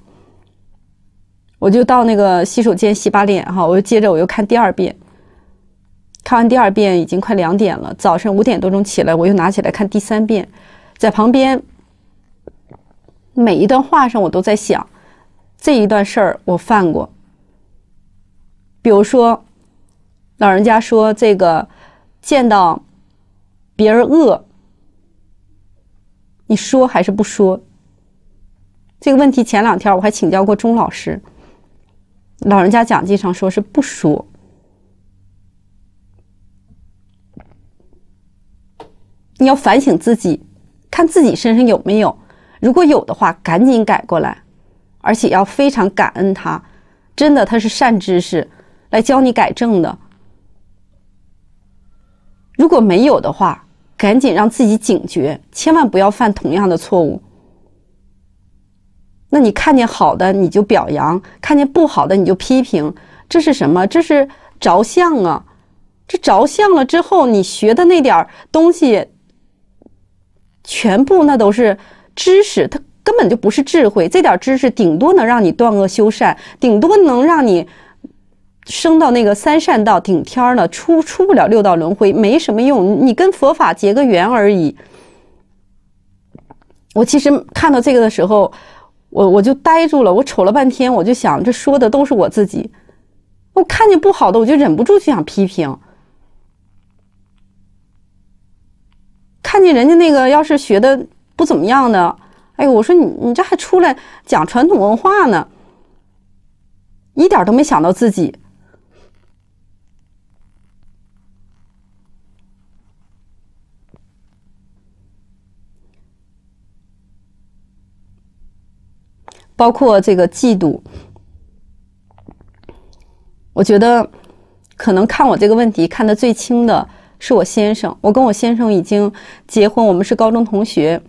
A: 我就到那个洗手间洗把脸哈，我又接着我又看第二遍，看完第二遍已经快两点了，早上五点多钟起来，我又拿起来看第三遍，在旁边。每一段话上，我都在想，这一段事儿我犯过。比如说，老人家说这个见到别人饿，你说还是不说？这个问题前两天我还请教过钟老师，老人家讲记上说是不说。你要反省自己，看自己身上有没有。如果有的话，赶紧改过来，而且要非常感恩他，真的他是善知识，来教你改正的。如果没有的话，赶紧让自己警觉，千万不要犯同样的错误。那你看见好的你就表扬，看见不好的你就批评，这是什么？这是着相啊！这着相了之后，你学的那点儿东西，全部那都是。知识，它根本就不是智慧。这点知识，顶多能让你断恶修善，顶多能让你升到那个三善道顶天了，出出不了六道轮回，没什么用。你跟佛法结个缘而已。我其实看到这个的时候，我我就呆住了，我瞅了半天，我就想，这说的都是我自己。我看见不好的，我就忍不住就想批评。看见人家那个，要是学的。不怎么样呢？哎呦，我说你你这还出来讲传统文化呢，一点都没想到自己。包括这个嫉妒，我觉得可能看我这个问题看的最清的是我先生。我跟我先生已经结婚，我们是高中同学。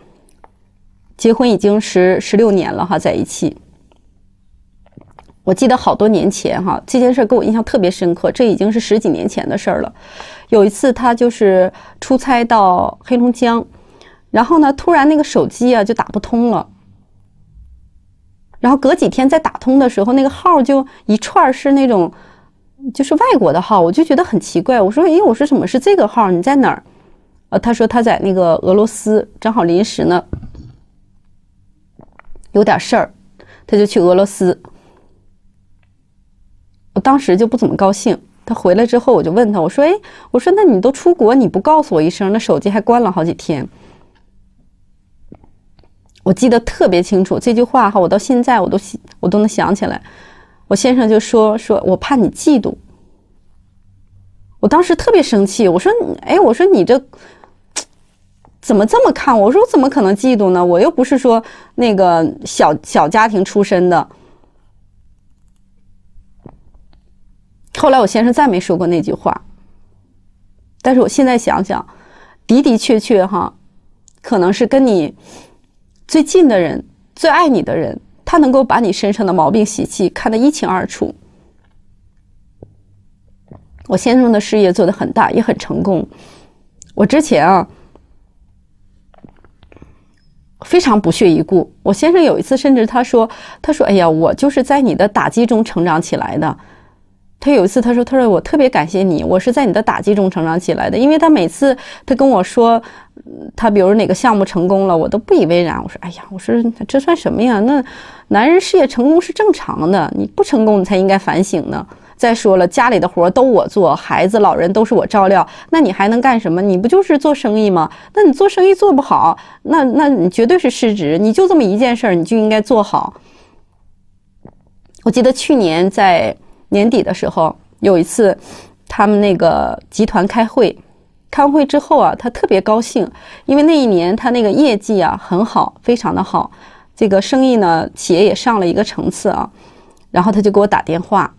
A: 结婚已经十十六年了哈，在一起。我记得好多年前哈，这件事给我印象特别深刻。这已经是十几年前的事儿了。有一次他就是出差到黑龙江，然后呢，突然那个手机啊就打不通了。然后隔几天再打通的时候，那个号就一串是那种，就是外国的号，我就觉得很奇怪。我说，哎，我说怎么是这个号？你在哪儿？呃，他说他在那个俄罗斯，正好临时呢。有点事儿，他就去俄罗斯。我当时就不怎么高兴。他回来之后，我就问他，我说：“哎，我说那你都出国，你不告诉我一声，那手机还关了好几天。”我记得特别清楚这句话哈，我到现在我都我都能想起来。我先生就说：“说我怕你嫉妒。”我当时特别生气，我说：“哎，我说你这……”怎么这么看我？我说我怎么可能嫉妒呢？我又不是说那个小小家庭出身的。后来我先生再没说过那句话。但是我现在想想，的的确确哈，可能是跟你最近的人、最爱你的人，他能够把你身上的毛病、习气看得一清二楚。我先生的事业做得很大，也很成功。我之前啊。非常不屑一顾。我先生有一次甚至他说：“他说，哎呀，我就是在你的打击中成长起来的。”他有一次他说：“他说，我特别感谢你，我是在你的打击中成长起来的。”因为他每次他跟我说，他比如哪个项目成功了，我都不以为然。我说：“哎呀，我说这算什么呀？那男人事业成功是正常的，你不成功你才应该反省呢。”再说了，家里的活都我做，孩子、老人都是我照料，那你还能干什么？你不就是做生意吗？那你做生意做不好，那那你绝对是失职。你就这么一件事儿，你就应该做好。我记得去年在年底的时候，有一次他们那个集团开会，开完会之后啊，他特别高兴，因为那一年他那个业绩啊很好，非常的好，这个生意呢，企业也上了一个层次啊。然后他就给我打电话。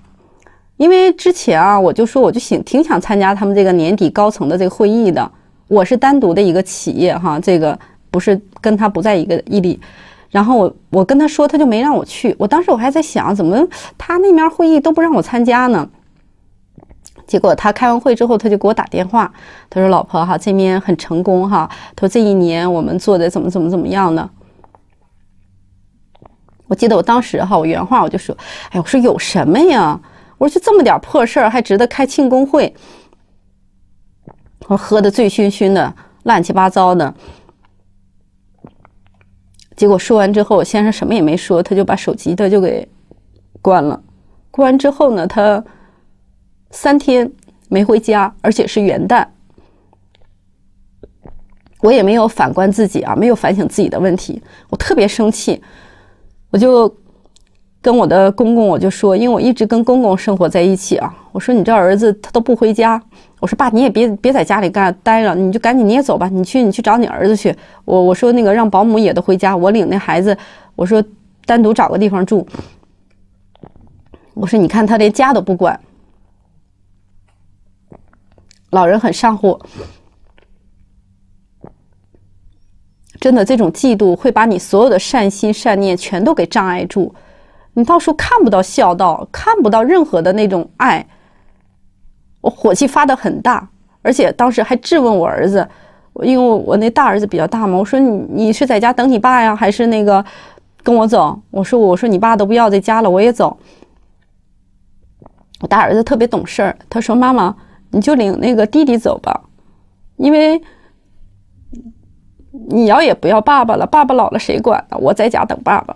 A: 因为之前啊，我就说我就想挺想参加他们这个年底高层的这个会议的。我是单独的一个企业哈，这个不是跟他不在一个异地。然后我我跟他说，他就没让我去。我当时我还在想，怎么他那面会议都不让我参加呢？结果他开完会之后，他就给我打电话，他说：“老婆哈，这面很成功哈。”他说：“这一年我们做的怎么怎么怎么样呢？”我记得我当时哈，我原话我就说：“哎我说有什么呀？”我说就这么点破事儿还值得开庆功会？我喝的醉醺醺的，乱七八糟的。结果说完之后，先生什么也没说，他就把手机他就给关了。关完之后呢，他三天没回家，而且是元旦。我也没有反观自己啊，没有反省自己的问题。我特别生气，我就。跟我的公公，我就说，因为我一直跟公公生活在一起啊。我说你这儿子他都不回家。我说爸，你也别别在家里干待了，你就赶紧你也走吧，你去你去找你儿子去。我我说那个让保姆也都回家，我领那孩子，我说单独找个地方住。我说你看他连家都不管，老人很上火，真的，这种嫉妒会把你所有的善心善念全都给障碍住。你到处看不到孝道，看不到任何的那种爱。我火气发的很大，而且当时还质问我儿子，因为我那大儿子比较大嘛，我说你你是在家等你爸呀，还是那个跟我走？我说我说你爸都不要在家了，我也走。我大儿子特别懂事儿，他说妈妈，你就领那个弟弟走吧，因为你要也不要爸爸了，爸爸老了谁管呢？我在家等爸爸。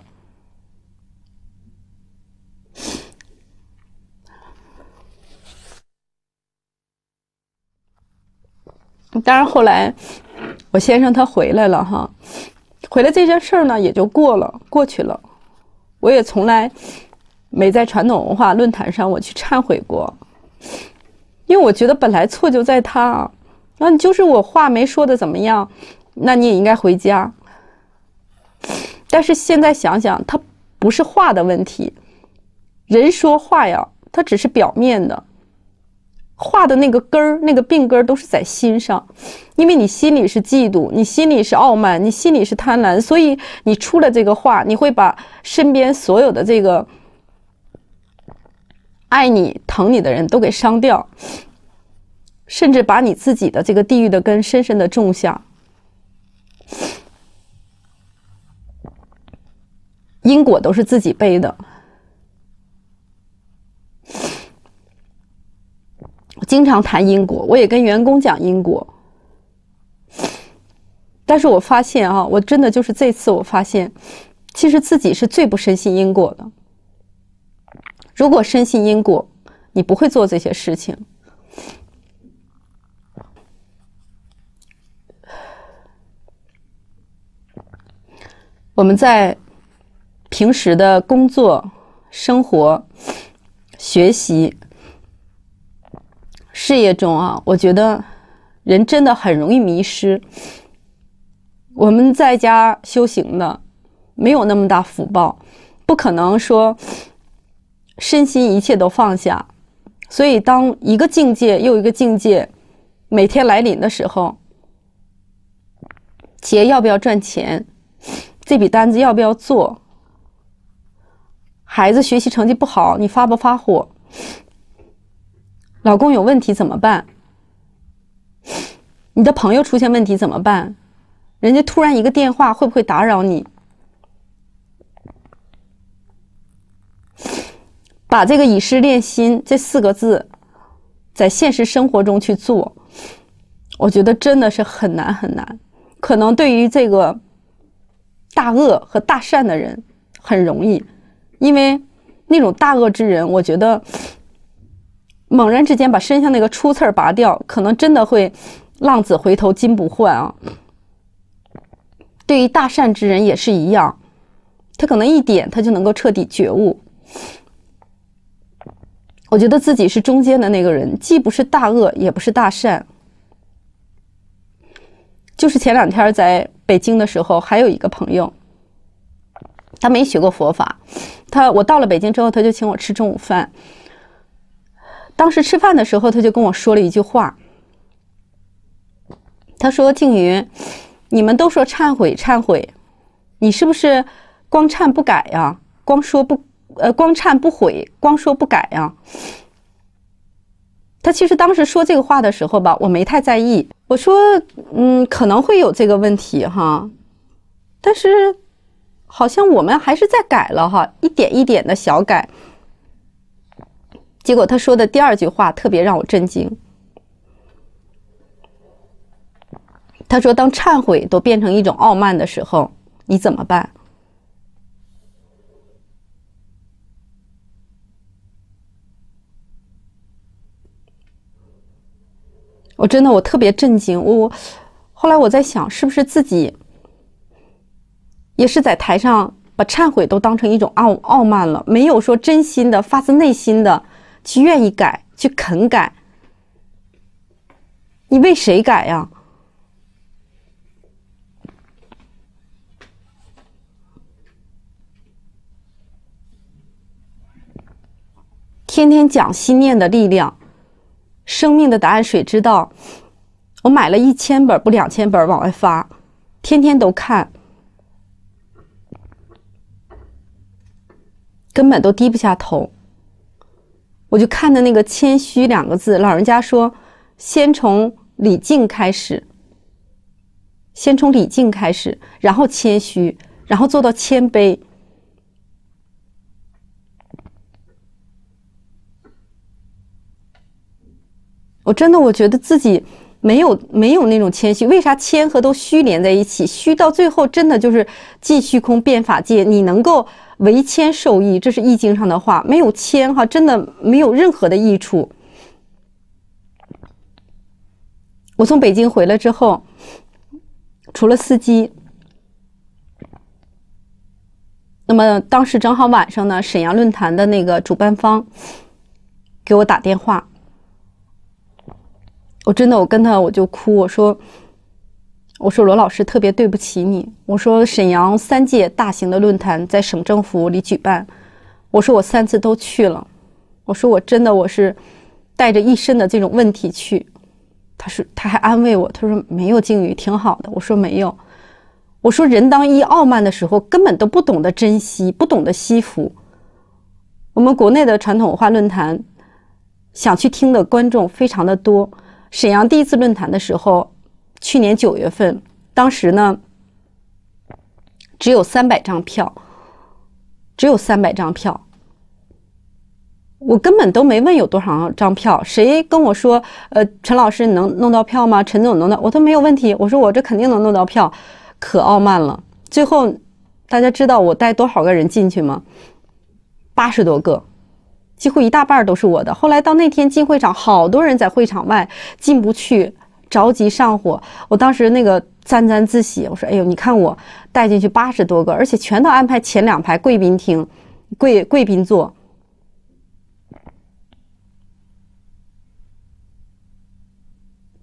A: 当然，后来我先生他回来了哈，回来这件事儿呢也就过了，过去了。我也从来没在传统文化论坛上我去忏悔过，因为我觉得本来错就在他，啊。那你就是我话没说的怎么样，那你也应该回家。但是现在想想，他不是话的问题，人说话呀，他只是表面的。话的那个根儿，那个病根儿都是在心上，因为你心里是嫉妒，你心里是傲慢，你心里是贪婪，所以你出了这个话，你会把身边所有的这个爱你、疼你的人都给伤掉，甚至把你自己的这个地狱的根深深的种下，因果都是自己背的。我经常谈因果，我也跟员工讲因果，但是我发现啊，我真的就是这次我发现，其实自己是最不深信因果的。如果深信因果，你不会做这些事情。我们在平时的工作、生活、学习。事业中啊，我觉得人真的很容易迷失。我们在家修行的，没有那么大福报，不可能说身心一切都放下。所以，当一个境界又一个境界每天来临的时候，企业要不要赚钱？这笔单子要不要做？孩子学习成绩不好，你发不发火？老公有问题怎么办？你的朋友出现问题怎么办？人家突然一个电话会不会打扰你？把这个以失恋心这四个字在现实生活中去做，我觉得真的是很难很难。可能对于这个大恶和大善的人很容易，因为那种大恶之人，我觉得。猛然之间把身上那个粗刺儿拔掉，可能真的会浪子回头金不换啊。对于大善之人也是一样，他可能一点他就能够彻底觉悟。我觉得自己是中间的那个人，既不是大恶，也不是大善。就是前两天在北京的时候，还有一个朋友，他没学过佛法，他我到了北京之后，他就请我吃中午饭。当时吃饭的时候，他就跟我说了一句话。他说：“静云，你们都说忏悔，忏悔，你是不是光忏不改呀？光说不……呃，光忏不悔，光说不改呀？”他其实当时说这个话的时候吧，我没太在意。我说：“嗯，可能会有这个问题哈，但是好像我们还是在改了哈，一点一点的小改。”结果他说的第二句话特别让我震惊。他说：“当忏悔都变成一种傲慢的时候，你怎么办？”我真的我特别震惊。我后来我在想，是不是自己也是在台上把忏悔都当成一种傲傲慢了，没有说真心的、发自内心的。去愿意改，去肯改，你为谁改呀？天天讲心念的力量，生命的答案谁知道？我买了一千本不两千本往外发，天天都看，根本都低不下头。我就看的那个“谦虚”两个字，老人家说，先从礼敬开始，先从礼敬开始，然后谦虚，然后做到谦卑。我真的，我觉得自己。没有没有那种谦虚，为啥谦和都虚连在一起？虚到最后真的就是即虚空变法界，你能够为谦受益，这是易经上的话。没有谦哈，真的没有任何的益处。我从北京回来之后，除了司机，那么当时正好晚上呢，沈阳论坛的那个主办方给我打电话。我真的，我跟他我就哭，我说，我说罗老师特别对不起你。我说沈阳三届大型的论坛在省政府里举办，我说我三次都去了，我说我真的我是带着一身的这种问题去。他说他还安慰我，他说没有境遇挺好的。我说没有，我说人当一傲慢的时候，根本都不懂得珍惜，不懂得惜福。我们国内的传统文化论坛，想去听的观众非常的多。沈阳第一次论坛的时候，去年九月份，当时呢只有三百张票，只有三百张票，我根本都没问有多少张票。谁跟我说，呃，陈老师你能弄到票吗？陈总能的，我说没有问题，我说我这肯定能弄到票，可傲慢了。最后大家知道我带多少个人进去吗？八十多个。几乎一大半都是我的。后来到那天进会场，好多人在会场外进不去，着急上火。我当时那个沾沾自喜，我说：“哎呦，你看我带进去八十多个，而且全都安排前两排贵宾厅、贵贵宾座。”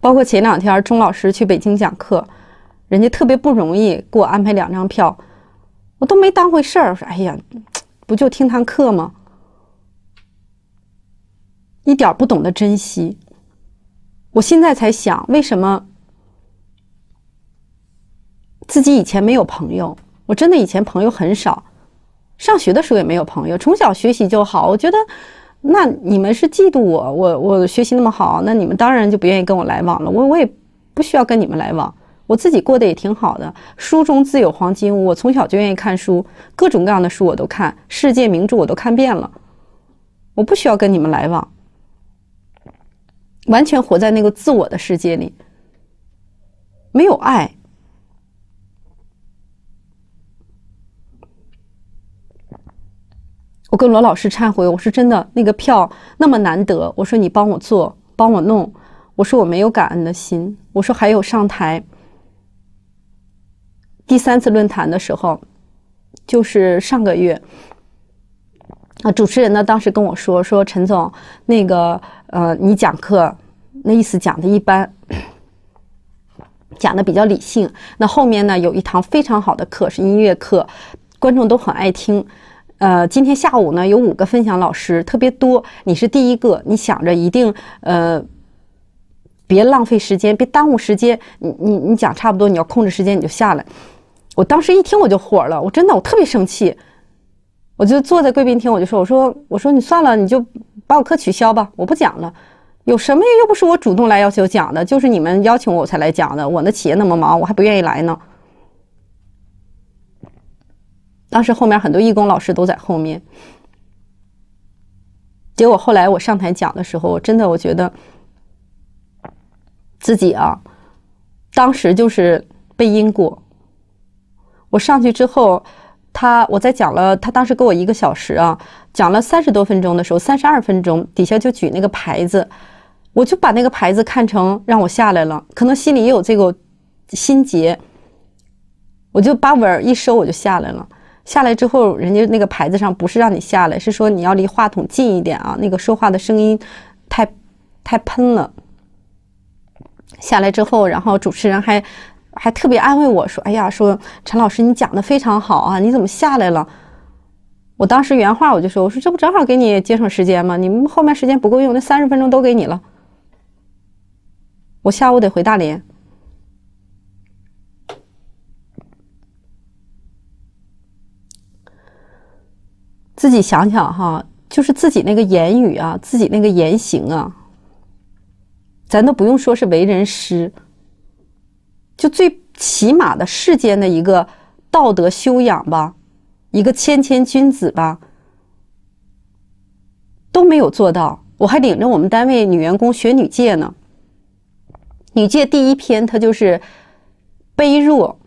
A: 包括前两天钟老师去北京讲课，人家特别不容易给我安排两张票，我都没当回事儿，我说：“哎呀，不就听堂课吗？”一点不懂得珍惜，我现在才想，为什么自己以前没有朋友？我真的以前朋友很少，上学的时候也没有朋友。从小学习就好，我觉得那你们是嫉妒我，我我学习那么好，那你们当然就不愿意跟我来往了。我我也不需要跟你们来往，我自己过得也挺好的。书中自有黄金屋，我从小就愿意看书，各种各样的书我都看，世界名著我都看遍了。我不需要跟你们来往。完全活在那个自我的世界里，没有爱。我跟罗老师忏悔，我说真的，那个票那么难得，我说你帮我做，帮我弄，我说我没有感恩的心，我说还有上台第三次论坛的时候，就是上个月。主持人呢？当时跟我说说，陈总，那个呃，你讲课那意思讲的一般，讲的比较理性。那后面呢，有一堂非常好的课是音乐课，观众都很爱听。呃，今天下午呢，有五个分享老师，特别多。你是第一个，你想着一定呃，别浪费时间，别耽误时间。你你你讲差不多，你要控制时间，你就下来。我当时一听我就火了，我真的我特别生气。我就坐在贵宾厅，我就说：“我说，我说，你算了，你就把我课取消吧，我不讲了。有什么又不是我主动来要求讲的，就是你们邀请我才来讲的。我那企业那么忙，我还不愿意来呢。当时后面很多义工老师都在后面。结果后来我上台讲的时候，我真的我觉得自己啊，当时就是被因果。我上去之后。”他，我在讲了，他当时给我一个小时啊，讲了三十多分钟的时候，三十二分钟，底下就举那个牌子，我就把那个牌子看成让我下来了，可能心里也有这个心结，我就把碗一收，我就下来了。下来之后，人家那个牌子上不是让你下来，是说你要离话筒近一点啊，那个说话的声音太、太喷了。下来之后，然后主持人还。还特别安慰我说：“哎呀，说陈老师，你讲的非常好啊，你怎么下来了？”我当时原话我就说：“我说这不正好给你节省时间吗？你们后面时间不够用，那三十分钟都给你了。我下午得回大连。”自己想想哈，就是自己那个言语啊，自己那个言行啊，咱都不用说是为人师。就最起码的世间的一个道德修养吧，一个谦谦君子吧，都没有做到。我还领着我们单位女员工学《女诫》呢，《女诫》第一篇它就是悲弱。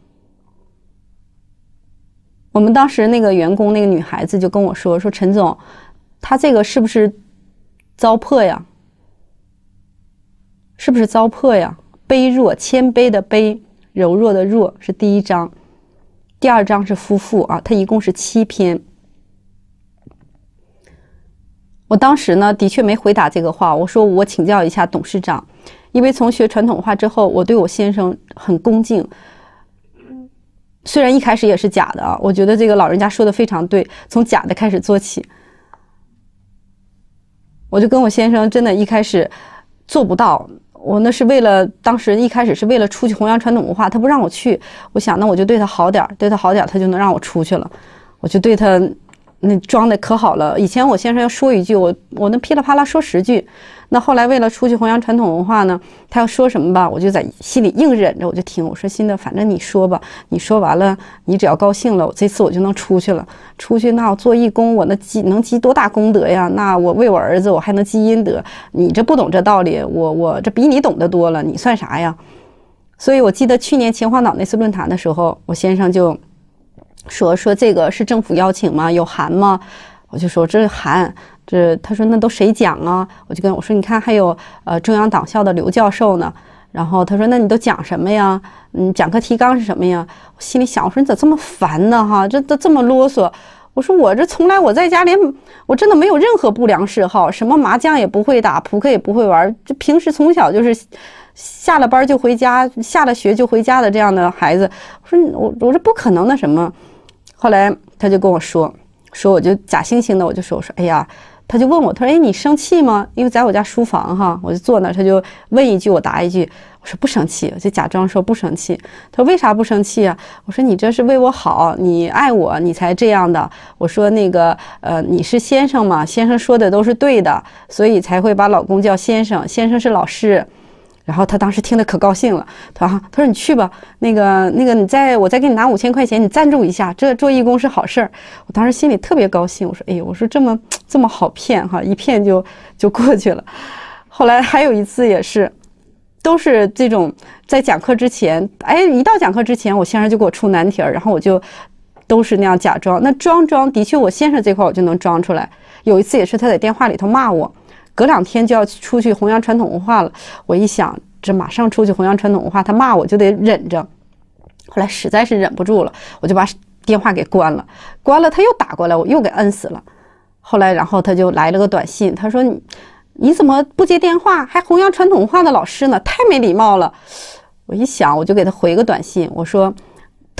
A: 我们当时那个员工那个女孩子就跟我说说陈总，她这个是不是糟粕呀？是不是糟粕呀？卑弱，谦卑的卑，柔弱的弱，是第一章。第二章是夫妇啊，它一共是七篇。我当时呢，的确没回答这个话，我说我请教一下董事长，因为从学传统文化之后，我对我先生很恭敬。虽然一开始也是假的啊，我觉得这个老人家说的非常对，从假的开始做起。我就跟我先生真的一开始做不到。我那是为了当时一开始是为了出去弘扬传统文化，他不让我去。我想，那我就对他好点儿，对他好点儿，他就能让我出去了。我就对他那装的可好了。以前我先生要说一句，我我能噼里啪啦说十句。那后来为了出去弘扬传统文化呢，他要说什么吧，我就在心里硬忍着，我就听。我说新的，反正你说吧，你说完了，你只要高兴了，我这次我就能出去了。出去那我做义工，我那积能积多大功德呀？那我为我儿子，我还能积阴德。你这不懂这道理，我我这比你懂得多了，你算啥呀？所以，我记得去年秦皇岛那次论坛的时候，我先生就说说这个是政府邀请吗？有函吗？我就说这是函。是，他说那都谁讲啊？我就跟我说，你看还有，呃，中央党校的刘教授呢。然后他说，那你都讲什么呀？嗯，讲课提纲是什么呀？我心里想，我说你咋这么烦呢？哈，这这这么啰嗦。我说我这从来我在家连，我真的没有任何不良嗜好，什么麻将也不会打，扑克也不会玩。这平时从小就是，下了班就回家，下了学就回家的这样的孩子。我说我，我说不可能那什么。后来他就跟我说，说我就假惺惺的我就说，我说哎呀。他就问我，他说：“哎，你生气吗？因为在我家书房哈，我就坐那，他就问一句，我答一句。我说不生气，我就假装说不生气。他说为啥不生气啊？我说你这是为我好，你爱我，你才这样的。我说那个，呃，你是先生嘛？先生说的都是对的，所以才会把老公叫先生。先生是老师。”然后他当时听得可高兴了，他哈他说你去吧，那个那个你再我再给你拿五千块钱，你赞助一下，这做义工是好事儿。我当时心里特别高兴，我说哎呦，我说这么这么好骗哈，[laughs] 一骗就就过去了。后来还有一次也是，都是这种在讲课之前，哎一到讲课之前，我先生就给我出难题儿，然后我就都是那样假装，那装装的确我先生这块我就能装出来。有一次也是他在电话里头骂我。隔两天就要出去弘扬传统文化了，我一想，这马上出去弘扬传统文化，他骂我就得忍着。后来实在是忍不住了，我就把电话给关了，关了他又打过来，我又给摁死了。后来然后他就来了个短信，他说你你怎么不接电话，还弘扬传统文化的老师呢？太没礼貌了。我一想，我就给他回个短信，我说。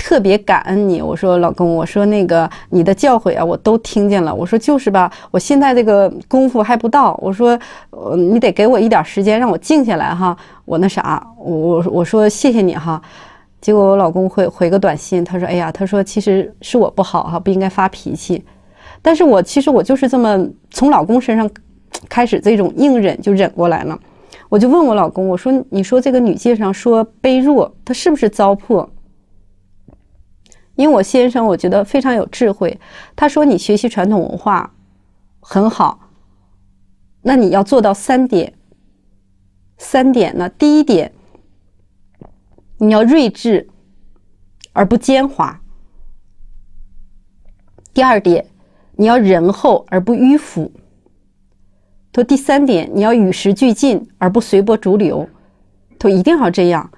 A: 特别感恩你，我说老公，我说那个你的教诲啊，我都听见了。我说就是吧，我现在这个功夫还不到。我说，呃，你得给我一点时间，让我静下来哈。我那啥，我我我说谢谢你哈。结果我老公回回个短信，他说，哎呀，他说其实是我不好哈，不应该发脾气。但是我其实我就是这么从老公身上开始这种硬忍就忍过来了。我就问我老公，我说你说这个女界上说卑弱，她是不是糟粕？因为我先生，我觉得非常有智慧。他说：“你学习传统文化很好，那你要做到三点。三点呢，第一点，你要睿智而不奸猾；第二点，你要仁厚而不迂腐；说第三点，你要与时俱进而不随波逐流。都一定要这样。”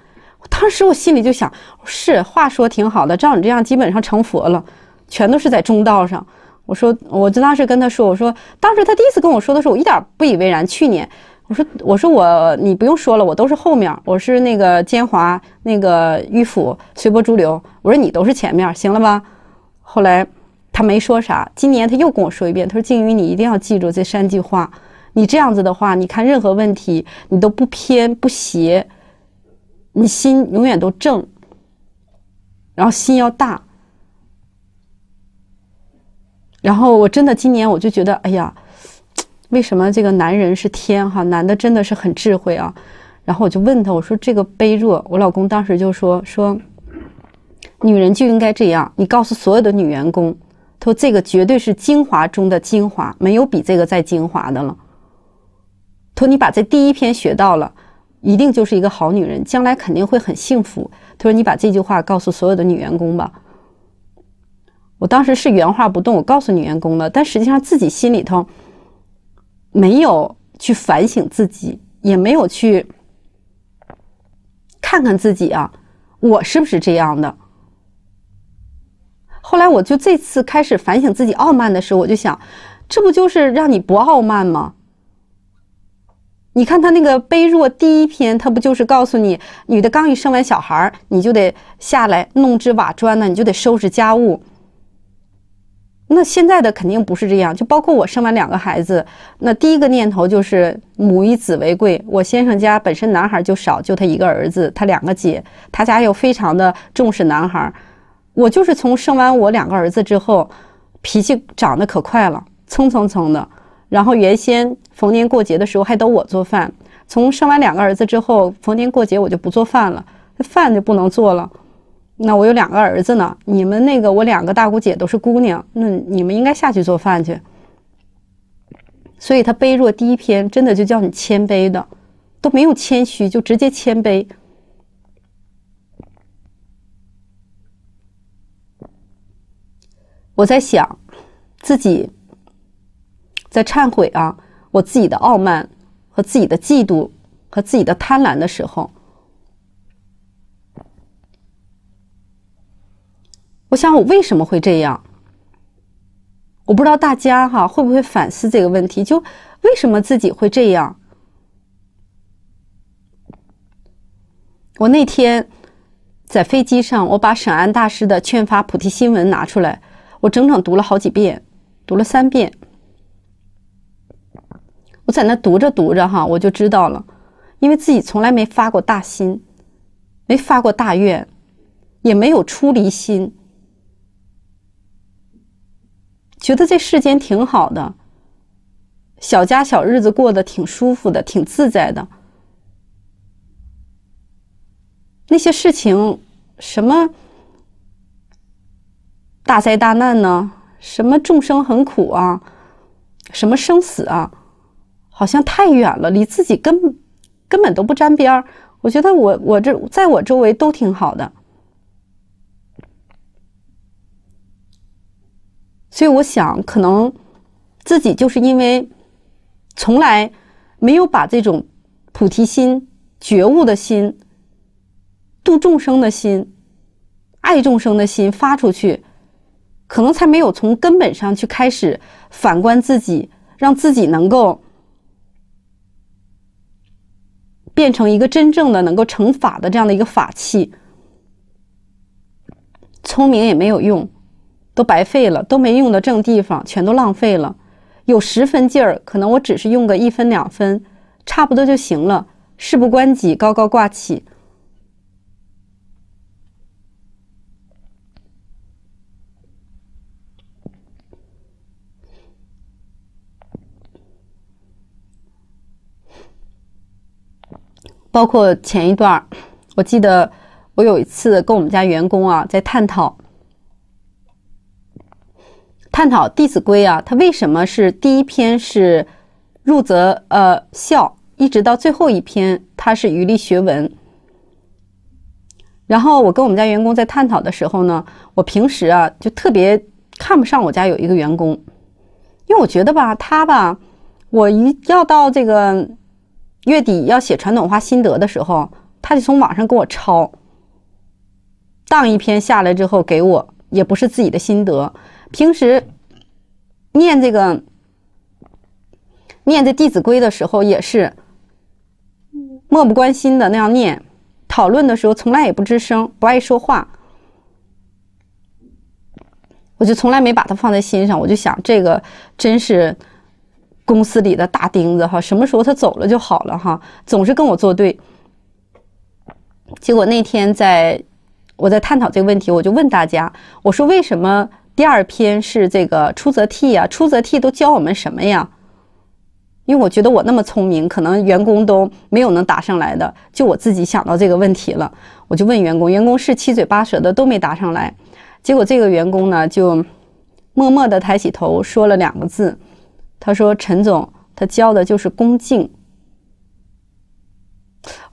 A: 当时我心里就想，是话说挺好的，照你这样，基本上成佛了，全都是在中道上。我说，我就当时跟他说，我说，当时他第一次跟我说的时候，我一点不以为然。去年，我说，我说我，你不用说了，我都是后面，我是那个坚华，那个迂腐，随波逐流。我说你都是前面，行了吧？后来他没说啥。今年他又跟我说一遍，他说静宇，你一定要记住这三句话，你这样子的话，你看任何问题，你都不偏不斜。你心永远都正，然后心要大，然后我真的今年我就觉得，哎呀，为什么这个男人是天哈？男的真的是很智慧啊！然后我就问他，我说这个卑若，我老公当时就说说，女人就应该这样。你告诉所有的女员工，他说这个绝对是精华中的精华，没有比这个再精华的了。他说你把这第一篇学到了。一定就是一个好女人，将来肯定会很幸福。他说：“你把这句话告诉所有的女员工吧。”我当时是原话不动，我告诉女员工了，但实际上自己心里头没有去反省自己，也没有去看看自己啊，我是不是这样的？后来我就这次开始反省自己傲慢的时候，我就想，这不就是让你不傲慢吗？你看他那个《悲弱》第一篇，他不就是告诉你，女的刚一生完小孩儿，你就得下来弄支瓦砖呢，你就得收拾家务。那现在的肯定不是这样，就包括我生完两个孩子，那第一个念头就是“母以子为贵”。我先生家本身男孩就少，就他一个儿子，他两个姐，他家又非常的重视男孩。我就是从生完我两个儿子之后，脾气长得可快了，蹭蹭蹭的。然后原先逢年过节的时候还都我做饭，从生完两个儿子之后，逢年过节我就不做饭了，饭就不能做了。那我有两个儿子呢，你们那个我两个大姑姐都是姑娘，那你们应该下去做饭去。所以他卑弱第一篇真的就叫你谦卑的，都没有谦虚，就直接谦卑。我在想自己。在忏悔啊，我自己的傲慢和自己的嫉妒和自己的贪婪的时候，我想我为什么会这样？我不知道大家哈会不会反思这个问题？就为什么自己会这样？我那天在飞机上，我把沈安大师的《劝发菩提新闻》拿出来，我整整读了好几遍，读了三遍。我在那读着读着，哈，我就知道了，因为自己从来没发过大心，没发过大愿，也没有出离心，觉得这世间挺好的，小家小日子过得挺舒服的，挺自在的。那些事情，什么大灾大难呢？什么众生很苦啊？什么生死啊？好像太远了，离自己根根本都不沾边儿。我觉得我我这在我周围都挺好的，所以我想，可能自己就是因为从来没有把这种菩提心、觉悟的心、度众生的心、爱众生的心发出去，可能才没有从根本上去开始反观自己，让自己能够。变成一个真正的能够成法的这样的一个法器，聪明也没有用，都白费了，都没用的正地方，全都浪费了。有十分劲儿，可能我只是用个一分两分，差不多就行了。事不关己，高高挂起。包括前一段我记得我有一次跟我们家员工啊在探讨探讨《弟子规》啊，他为什么是第一篇是入则呃孝，一直到最后一篇他是余力学文。然后我跟我们家员工在探讨的时候呢，我平时啊就特别看不上我家有一个员工，因为我觉得吧他吧，我一要到这个。月底要写传统文化心得的时候，他就从网上给我抄，当一篇下来之后给我，也不是自己的心得。平时念这个、念这《弟子规》的时候，也是漠不关心的那样念。讨论的时候，从来也不吱声，不爱说话。我就从来没把它放在心上，我就想这个真是。公司里的大钉子哈，什么时候他走了就好了哈。总是跟我作对，结果那天在，我在探讨这个问题，我就问大家，我说为什么第二篇是这个出则替呀？出则替都教我们什么呀？因为我觉得我那么聪明，可能员工都没有能答上来的，就我自己想到这个问题了。我就问员工，员工是七嘴八舌的都没答上来，结果这个员工呢就默默的抬起头说了两个字。他说：“陈总，他教的就是恭敬。”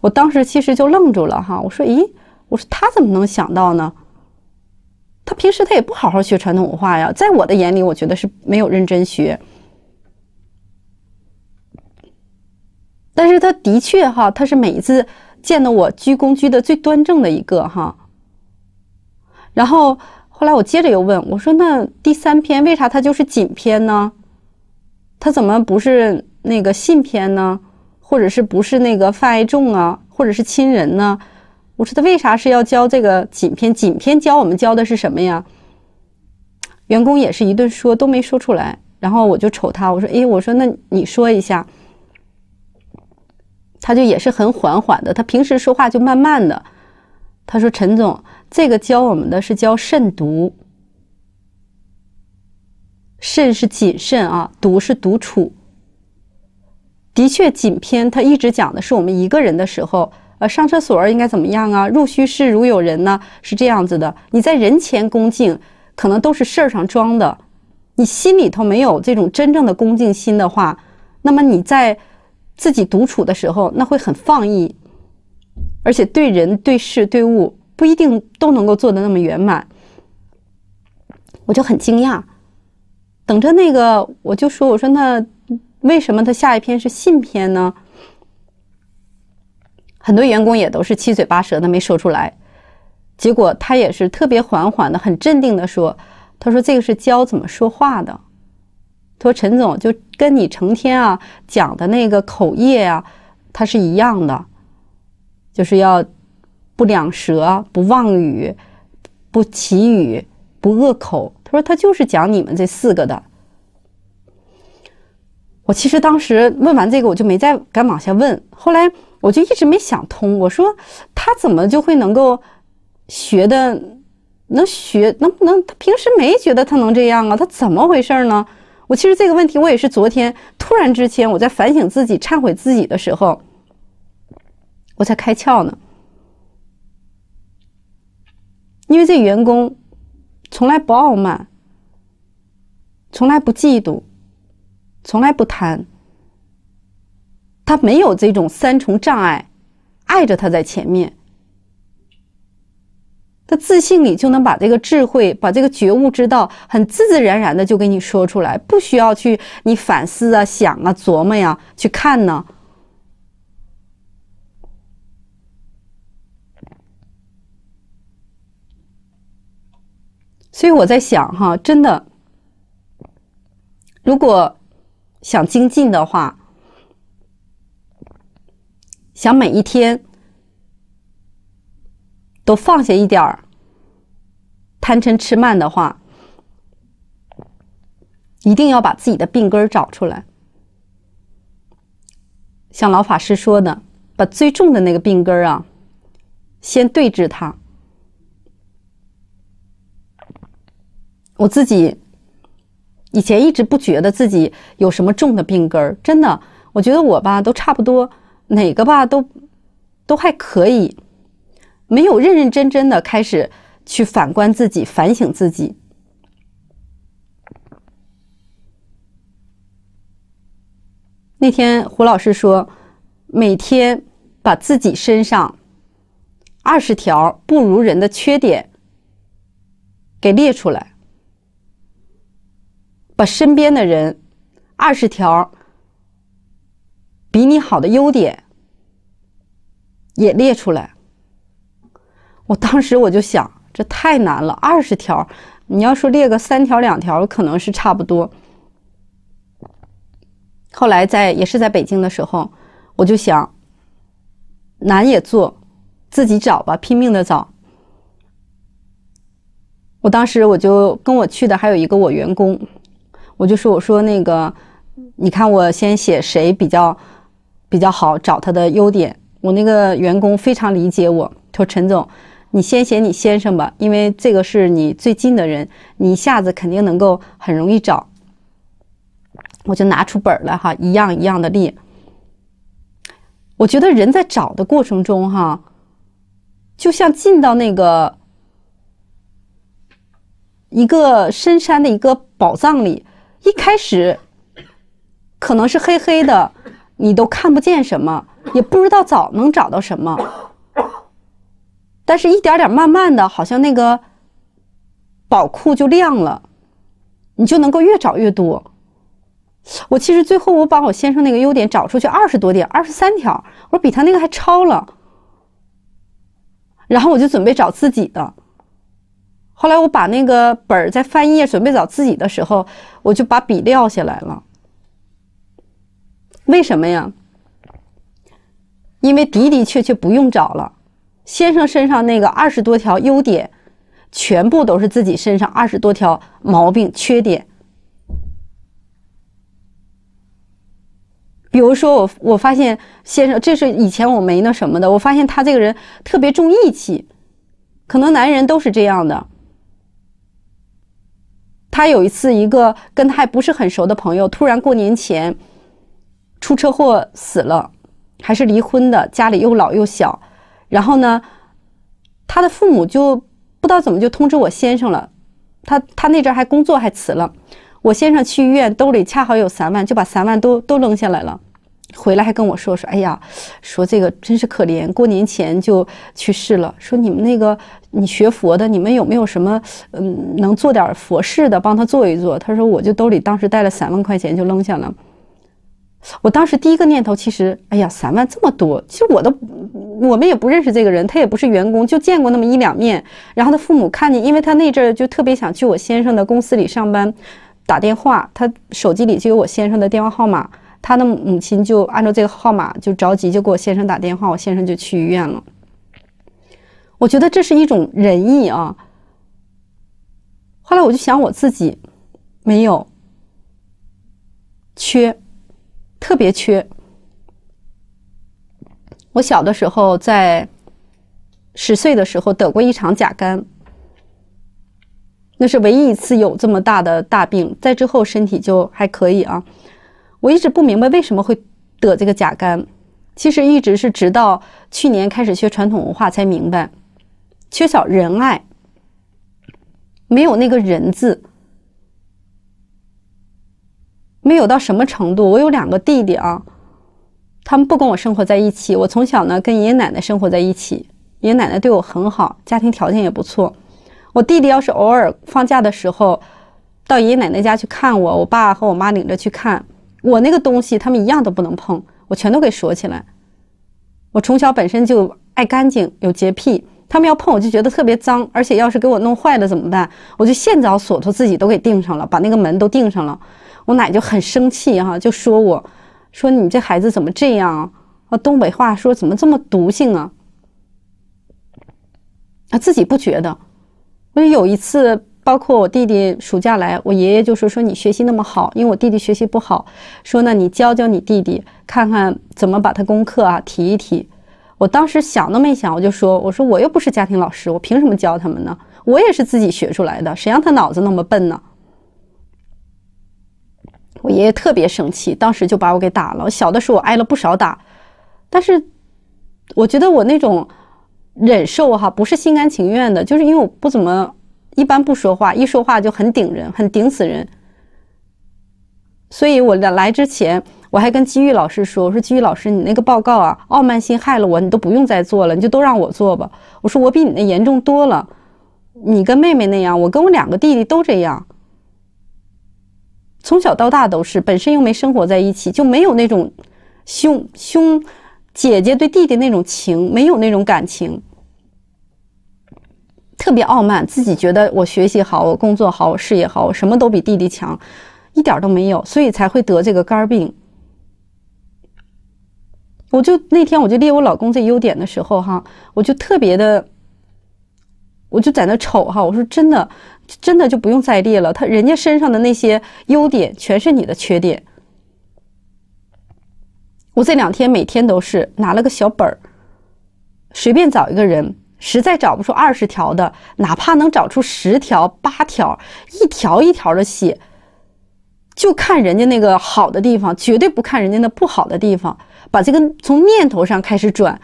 A: 我当时其实就愣住了哈，我说：“咦，我说他怎么能想到呢？他平时他也不好好学传统文化呀，在我的眼里，我觉得是没有认真学。但是他的确哈，他是每一次见到我鞠躬鞠的最端正的一个哈。然后后来我接着又问我说：‘那第三篇为啥他就是锦篇呢？’”他怎么不是那个信篇呢？或者是不是那个泛爱众啊？或者是亲人呢？我说他为啥是要教这个锦篇？锦篇教我们教的是什么呀？员工也是一顿说都没说出来。然后我就瞅他，我说：“哎，我说那你说一下。”他就也是很缓缓的，他平时说话就慢慢的。他说：“陈总，这个教我们的是教慎独。”慎是谨慎啊，独是独处。的确，谨篇它一直讲的是我们一个人的时候，呃，上厕所应该怎么样啊？入虚室如有人呢？是这样子的。你在人前恭敬，可能都是事儿上装的，你心里头没有这种真正的恭敬心的话，那么你在自己独处的时候，那会很放逸，而且对人、对事、对物不一定都能够做的那么圆满。我就很惊讶。等着那个，我就说，我说那为什么他下一篇是信篇呢？很多员工也都是七嘴八舌，的没说出来。结果他也是特别缓缓的，很镇定的说：“他说这个是教怎么说话的。他说陈总就跟你成天啊讲的那个口业啊，它是一样的，就是要不两舌，不妄语，不绮语，不恶口。”说他就是讲你们这四个的。我其实当时问完这个，我就没再敢往下问。后来我就一直没想通，我说他怎么就会能够学的，能学能不能？他平时没觉得他能这样啊，他怎么回事呢？我其实这个问题，我也是昨天突然之间我在反省自己、忏悔自己的时候，我才开窍呢。因为这员工。从来不傲慢，从来不嫉妒，从来不贪，他没有这种三重障碍碍着他在前面，他自信里就能把这个智慧、把这个觉悟之道，很自自然然的就给你说出来，不需要去你反思啊、想啊、琢磨呀、去看呢。所以我在想，哈，真的，如果想精进的话，想每一天都放下一点儿贪嗔痴慢的话，一定要把自己的病根找出来。像老法师说的，把最重的那个病根啊，先对治它。我自己以前一直不觉得自己有什么重的病根儿，真的，我觉得我吧都差不多，哪个吧都都还可以，没有认认真真的开始去反观自己、反省自己。那天胡老师说，每天把自己身上二十条不如人的缺点给列出来。把身边的人二十条比你好的优点也列出来。我当时我就想，这太难了，二十条，你要说列个三条两条，可能是差不多。后来在也是在北京的时候，我就想，难也做，自己找吧，拼命的找。我当时我就跟我去的还有一个我员工。我就说，我说那个，你看我先写谁比较比较好，找他的优点。我那个员工非常理解我，说陈总，你先写你先生吧，因为这个是你最近的人，你一下子肯定能够很容易找。我就拿出本来哈，一样一样的列。我觉得人在找的过程中哈，就像进到那个一个深山的一个宝藏里。一开始可能是黑黑的，你都看不见什么，也不知道找能找到什么。但是，一点点慢慢的，好像那个宝库就亮了，你就能够越找越多。我其实最后，我把我先生那个优点找出去二十多点，二十三条，我说比他那个还超了。然后我就准备找自己的。后来我把那个本儿在翻页准备找自己的时候，我就把笔撂下来了。为什么呀？因为的的确确不用找了。先生身上那个二十多条优点，全部都是自己身上二十多条毛病缺点。比如说，我我发现先生这是以前我没那什么的，我发现他这个人特别重义气，可能男人都是这样的。他有一次，一个跟他还不是很熟的朋友，突然过年前出车祸死了，还是离婚的，家里又老又小。然后呢，他的父母就不知道怎么就通知我先生了。他他那阵还工作还辞了，我先生去医院，兜里恰好有三万，就把三万都都扔下来了。回来还跟我说说，哎呀，说这个真是可怜，过年前就去世了。说你们那个，你学佛的，你们有没有什么，嗯，能做点佛事的，帮他做一做？他说，我就兜里当时带了三万块钱，就扔下了。我当时第一个念头，其实，哎呀，三万这么多，其实我都，我们也不认识这个人，他也不是员工，就见过那么一两面。然后他父母看见，因为他那阵儿就特别想去我先生的公司里上班，打电话，他手机里就有我先生的电话号码。他的母亲就按照这个号码就着急，就给我先生打电话，我先生就去医院了。我觉得这是一种仁义啊。后来我就想我自己没有缺，特别缺。我小的时候在十岁的时候得过一场甲肝，那是唯一一次有这么大的大病，在之后身体就还可以啊。我一直不明白为什么会得这个甲肝，其实一直是直到去年开始学传统文化才明白，缺少仁爱，没有那个人字，没有到什么程度。我有两个弟弟啊，他们不跟我生活在一起。我从小呢跟爷爷奶奶生活在一起，爷爷奶奶对我很好，家庭条件也不错。我弟弟要是偶尔放假的时候到爷爷奶奶家去看我，我爸和我妈领着去看。我那个东西，他们一样都不能碰，我全都给锁起来。我从小本身就爱干净，有洁癖，他们要碰我就觉得特别脏，而且要是给我弄坏了怎么办？我就现找锁头自己都给钉上了，把那个门都钉上了。我奶就很生气哈，就说我说你这孩子怎么这样啊？东北话说怎么这么毒性啊？啊，自己不觉得。我有一次。包括我弟弟暑假来，我爷爷就说：“说你学习那么好，因为我弟弟学习不好，说那你教教你弟弟，看看怎么把他功课啊提一提。”我当时想都没想，我就说：“我说我又不是家庭老师，我凭什么教他们呢？我也是自己学出来的，谁让他脑子那么笨呢？”我爷爷特别生气，当时就把我给打了。小的时候我挨了不少打，但是我觉得我那种忍受哈，不是心甘情愿的，就是因为我不怎么。一般不说话，一说话就很顶人，很顶死人。所以，我来之前，我还跟机遇老师说：“我说机遇老师，你那个报告啊，傲慢心害了我，你都不用再做了，你就都让我做吧。”我说：“我比你那严重多了，你跟妹妹那样，我跟我两个弟弟都这样，从小到大都是，本身又没生活在一起，就没有那种兄兄姐姐对弟弟那种情，没有那种感情。”特别傲慢，自己觉得我学习好，我工作好，我事业好，我什么都比弟弟强，一点都没有，所以才会得这个肝病。我就那天我就列我老公这优点的时候，哈，我就特别的，我就在那瞅哈，我说真的，真的就不用再列了，他人家身上的那些优点全是你的缺点。我这两天每天都是拿了个小本儿，随便找一个人。实在找不出二十条的，哪怕能找出十条、八条，一条一条的写，就看人家那个好的地方，绝对不看人家那不好的地方。把这个从念头上开始转，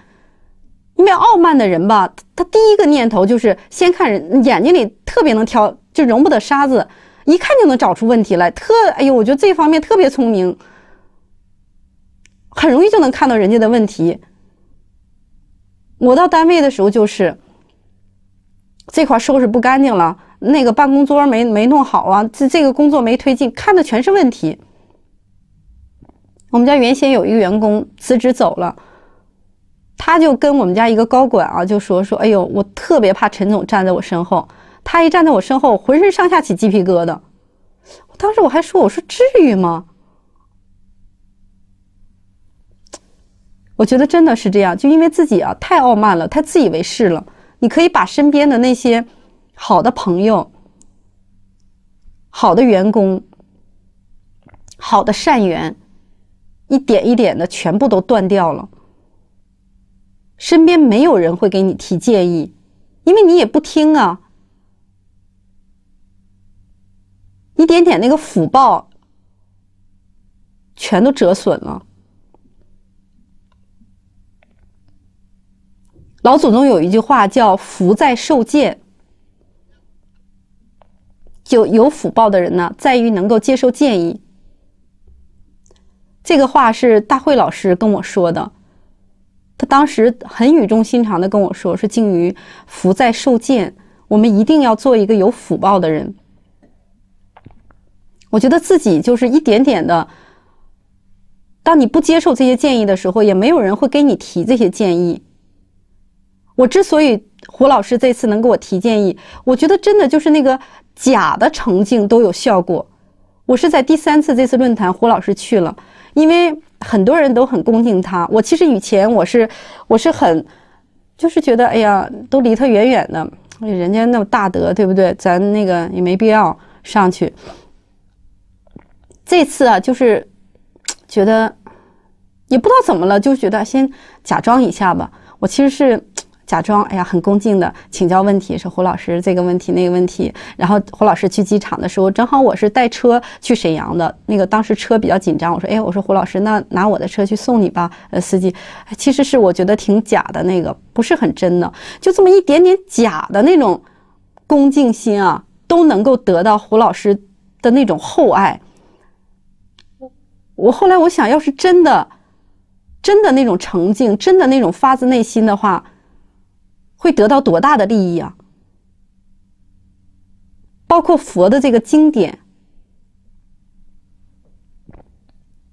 A: 因为傲慢的人吧，他第一个念头就是先看人眼睛里特别能挑，就容不得沙子，一看就能找出问题来。特哎呦，我觉得这方面特别聪明，很容易就能看到人家的问题。我到单位的时候就是这块收拾不干净了，那个办公桌没没弄好啊，这这个工作没推进，看的全是问题。我们家原先有一个员工辞职走了，他就跟我们家一个高管啊就说说，哎呦，我特别怕陈总站在我身后，他一站在我身后，浑身上下起鸡皮疙瘩。当时我还说，我说至于吗？我觉得真的是这样，就因为自己啊太傲慢了，太自以为是了。你可以把身边的那些好的朋友、好的员工、好的善缘，一点一点的全部都断掉了。身边没有人会给你提建议，因为你也不听啊。一点点那个福报，全都折损了。老祖宗有一句话叫“福在受谏”，就有福报的人呢，在于能够接受建议。这个话是大慧老师跟我说的，他当时很语重心长的跟我说：“说静于福在受谏，我们一定要做一个有福报的人。”我觉得自己就是一点点的。当你不接受这些建议的时候，也没有人会给你提这些建议。我之所以胡老师这次能给我提建议，我觉得真的就是那个假的成敬都有效果。我是在第三次这次论坛，胡老师去了，因为很多人都很恭敬他。我其实以前我是我是很，就是觉得哎呀，都离他远远的，人家那么大德，对不对？咱那个也没必要上去。这次啊，就是觉得也不知道怎么了，就觉得先假装一下吧。我其实是。假装哎呀，很恭敬的请教问题，说胡老师这个问题那个问题。然后胡老师去机场的时候，正好我是带车去沈阳的，那个当时车比较紧张，我说哎，我说胡老师，那拿我的车去送你吧。呃，司机其实是我觉得挺假的那个，不是很真的，就这么一点点假的那种恭敬心啊，都能够得到胡老师的那种厚爱。我后来我想要是真的，真的那种诚敬，真的那种发自内心的话。会得到多大的利益啊！包括佛的这个经典，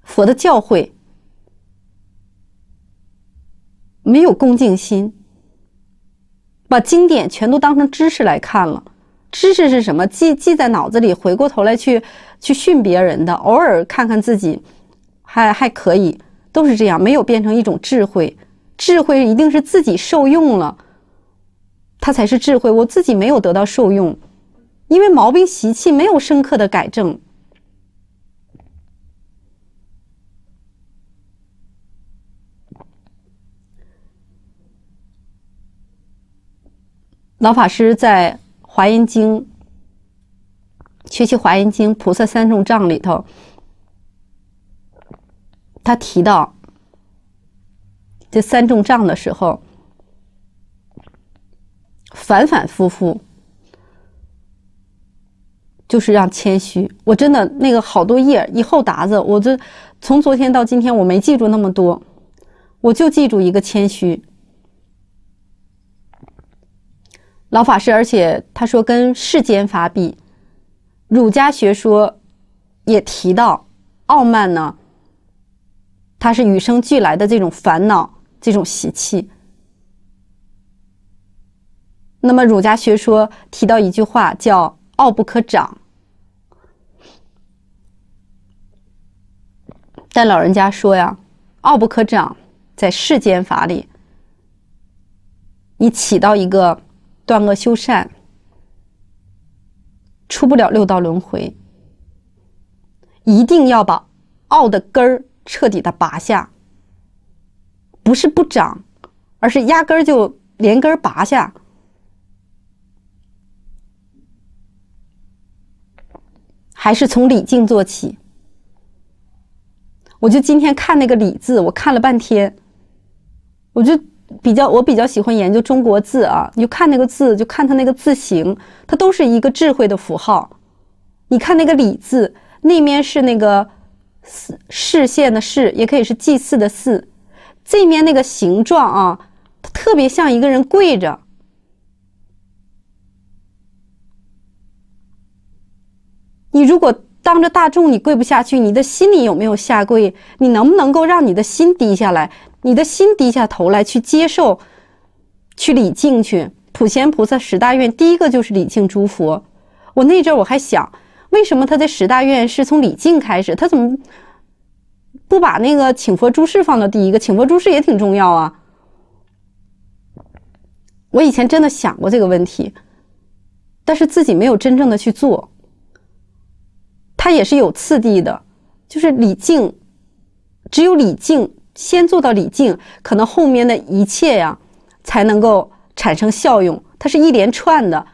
A: 佛的教诲，没有恭敬心，把经典全都当成知识来看了。知识是什么？记记在脑子里，回过头来去去训别人的。偶尔看看自己，还还可以，都是这样，没有变成一种智慧。智慧一定是自己受用了。它才是智慧，我自己没有得到受用，因为毛病习气没有深刻的改正。老法师在《华严经》学习《华严经》菩萨三重障里头，他提到这三重障的时候。反反复复，就是让谦虚。我真的那个好多页，一厚沓子。我这从昨天到今天，我没记住那么多，我就记住一个谦虚。老法师，而且他说跟世间法比，儒家学说也提到，傲慢呢，它是与生俱来的这种烦恼，这种习气。那么，儒家学说提到一句话，叫“傲不可长”。但老人家说呀，“傲不可长”在世间法里，你起到一个断恶修善，出不了六道轮回，一定要把傲的根儿彻底的拔下。不是不长，而是压根儿就连根儿拔下。还是从礼敬做起。我就今天看那个礼字，我看了半天。我就比较，我比较喜欢研究中国字啊。你就看那个字，就看它那个字形，它都是一个智慧的符号。你看那个礼字，那面是那个视视线的视，也可以是祭祀的祀。这面那个形状啊，它特别像一个人跪着。你如果当着大众，你跪不下去，你的心里有没有下跪？你能不能够让你的心低下来？你的心低下头来去接受，去礼敬去。普贤菩萨十大愿，第一个就是礼敬诸佛。我那阵我还想，为什么他的十大愿是从礼敬开始？他怎么不把那个请佛诸事放到第一个？请佛诸事也挺重要啊。我以前真的想过这个问题，但是自己没有真正的去做。它也是有次第的，就是李靖，只有李靖先做到李靖，可能后面的一切呀才能够产生效用。它是一连串的，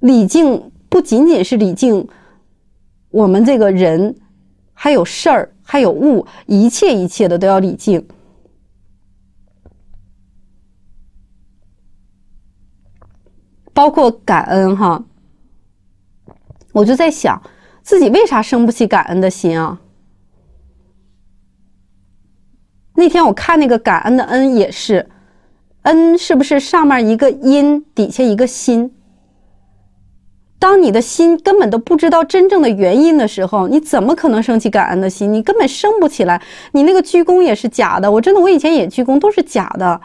A: 李靖不仅仅是李靖，我们这个人还有事儿，还有物，一切一切的都要李靖。包括感恩哈。我就在想，自己为啥生不起感恩的心啊？那天我看那个感恩的恩也是，恩是不是上面一个因，底下一个心？当你的心根本都不知道真正的原因的时候，你怎么可能升起感恩的心？你根本升不起来。你那个鞠躬也是假的。我真的，我以前也鞠躬都是假的。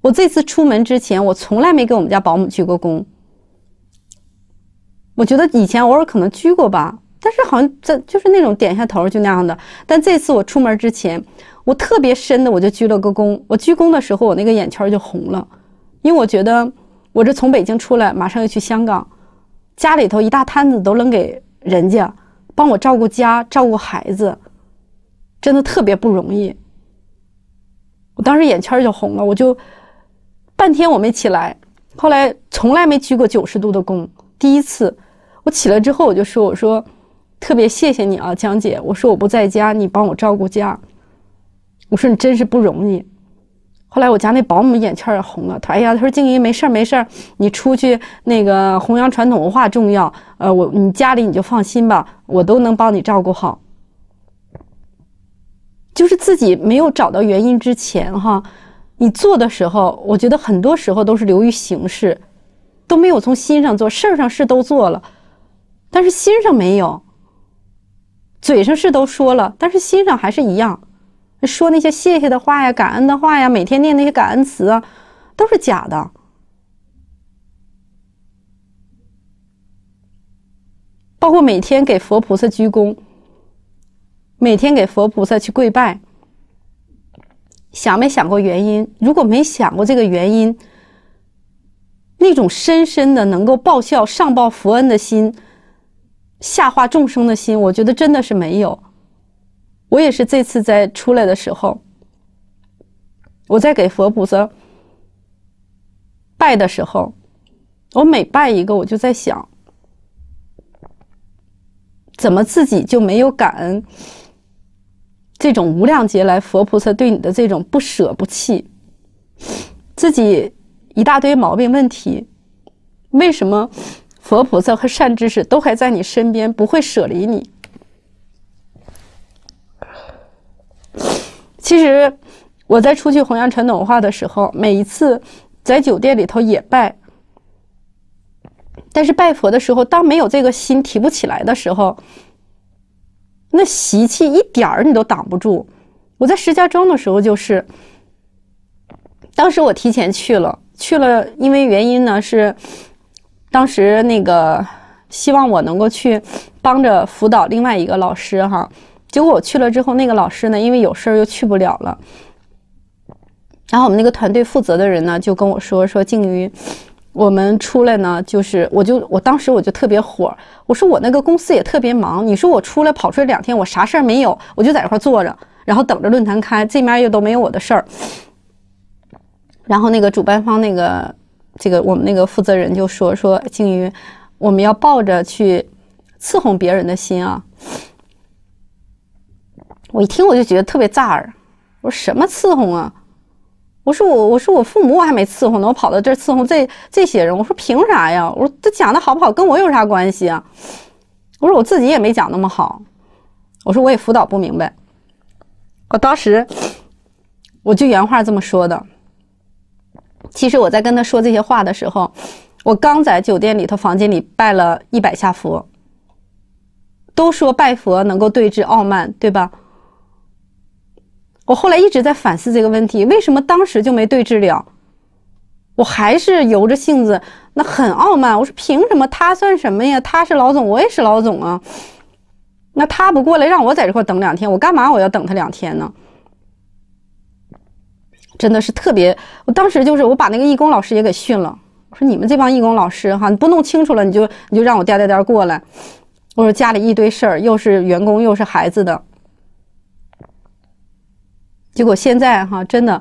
A: 我这次出门之前，我从来没给我们家保姆鞠过躬。我觉得以前偶尔可能鞠过吧，但是好像在就是那种点一下头就那样的。但这次我出门之前，我特别深的我就鞠了个躬。我鞠躬的时候，我那个眼圈就红了，因为我觉得我这从北京出来，马上要去香港，家里头一大摊子都扔给人家，帮我照顾家、照顾孩子，真的特别不容易。我当时眼圈就红了，我就半天我没起来。后来从来没鞠过九十度的躬，第一次。我起来之后，我就说：“我说，特别谢谢你啊，江姐。我说我不在家，你帮我照顾家。我说你真是不容易。后来我家那保姆眼圈也红了，说：哎呀，她说静怡没事儿没事儿，你出去那个弘扬传统文化重要。呃，我你家里你就放心吧，我都能帮你照顾好。就是自己没有找到原因之前哈，你做的时候，我觉得很多时候都是流于形式，都没有从心上做事儿上是都做了。”但是心上没有，嘴上是都说了，但是心上还是一样，说那些谢谢的话呀、感恩的话呀，每天念那些感恩词啊，都是假的。包括每天给佛菩萨鞠躬，每天给佛菩萨去跪拜，想没想过原因？如果没想过这个原因，那种深深的能够报效、上报佛恩的心。下化众生的心，我觉得真的是没有。我也是这次在出来的时候，我在给佛菩萨拜的时候，我每拜一个，我就在想，怎么自己就没有感恩这种无量劫来佛菩萨对你的这种不舍不弃，自己一大堆毛病问题，为什么？佛菩萨和善知识都还在你身边，不会舍离你。其实我在出去弘扬传统文化的时候，每一次在酒店里头也拜，但是拜佛的时候，当没有这个心提不起来的时候，那习气一点儿你都挡不住。我在石家庄的时候就是，当时我提前去了，去了，因为原因呢是。当时那个希望我能够去帮着辅导另外一个老师哈，结果我去了之后，那个老师呢，因为有事儿又去不了了。然后我们那个团队负责的人呢，就跟我说说静瑜，我们出来呢，就是我就我当时我就特别火，我说我那个公司也特别忙，你说我出来跑出来两天，我啥事儿没有，我就在一块坐着，然后等着论坛开，这面又都没有我的事儿。然后那个主办方那个。这个我们那个负责人就说说静瑜，我们要抱着去伺候别人的心啊。我一听我就觉得特别炸耳，我说什么伺候啊？我说我我说我父母我还没伺候呢，我跑到这伺候这这些人，我说凭啥呀？我说他讲的好不好跟我有啥关系啊？我说我自己也没讲那么好，我说我也辅导不明白。我当时我就原话这么说的。其实我在跟他说这些话的时候，我刚在酒店里头房间里拜了一百下佛。都说拜佛能够对治傲慢，对吧？我后来一直在反思这个问题，为什么当时就没对治了？我还是由着性子，那很傲慢。我说凭什么他算什么呀？他是老总，我也是老总啊。那他不过来让我在这块等两天，我干嘛我要等他两天呢？真的是特别，我当时就是我把那个义工老师也给训了。我说：“你们这帮义工老师，哈，你不弄清楚了，你就你就让我颠颠颠过来。”我说：“家里一堆事儿，又是员工，又是孩子的。”结果现在哈，真的，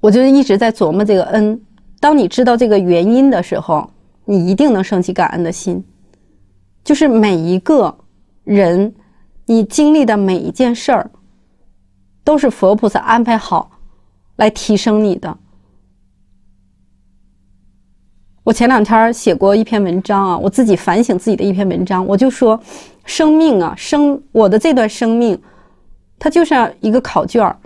A: 我就一直在琢磨这个恩。当你知道这个原因的时候，你一定能升起感恩的心。就是每一个人，你经历的每一件事儿。都是佛菩萨安排好来提升你的。我前两天写过一篇文章啊，我自己反省自己的一篇文章，我就说，生命啊，生我的这段生命，它就像一个考卷儿。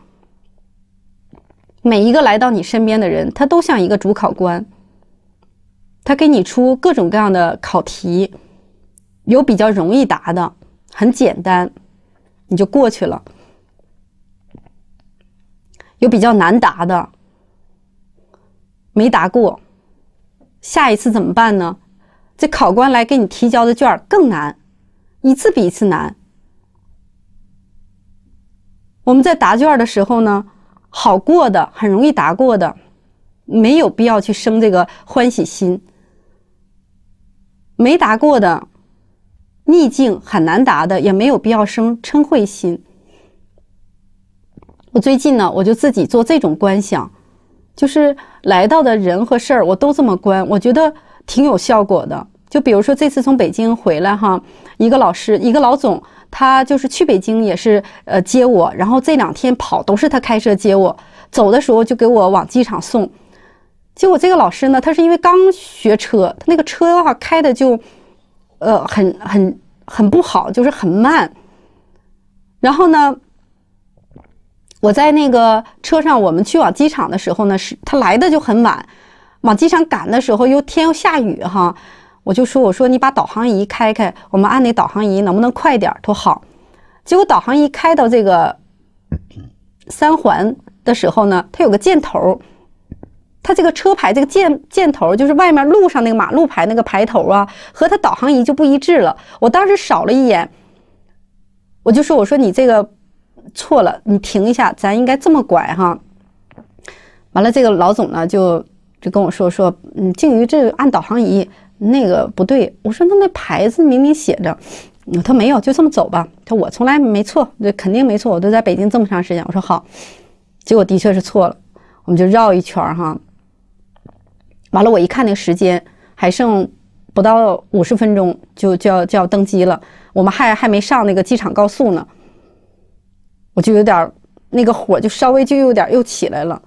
A: 每一个来到你身边的人，他都像一个主考官，他给你出各种各样的考题，有比较容易答的，很简单，你就过去了。有比较难答的，没答过，下一次怎么办呢？这考官来给你提交的卷更难，一次比一次难。我们在答卷的时候呢，好过的，很容易答过的，没有必要去生这个欢喜心；没答过的，逆境很难答的，也没有必要生嗔恚心。我最近呢，我就自己做这种观想，就是来到的人和事儿，我都这么观，我觉得挺有效果的。就比如说这次从北京回来哈，一个老师，一个老总，他就是去北京也是呃接我，然后这两天跑都是他开车接我，走的时候就给我往机场送。结果这个老师呢，他是因为刚学车，他那个车哈开的就，呃，很很很不好，就是很慢。然后呢？我在那个车上，我们去往机场的时候呢，是他来的就很晚，往机场赶的时候又天又下雨哈，我就说我说你把导航仪开开，我们按那导航仪能不能快点儿？他说好，结果导航仪开到这个三环的时候呢，它有个箭头，它这个车牌这个箭箭头就是外面路上那个马路牌那个牌头啊，和它导航仪就不一致了。我当时扫了一眼，我就说我说你这个。错了，你停一下，咱应该这么拐哈。完了，这个老总呢就就跟我说说，嗯，鲸鱼这按导航仪那个不对。我说那那牌子明明写着，他没有，就这么走吧。他我从来没错，肯定没错，我都在北京这么长时间。我说好，结果的确是错了，我们就绕一圈哈。完了，我一看那个时间还剩不到五十分钟，就就要就要登机了，我们还还没上那个机场高速呢。我就有点那个火，就稍微就有点又起来了。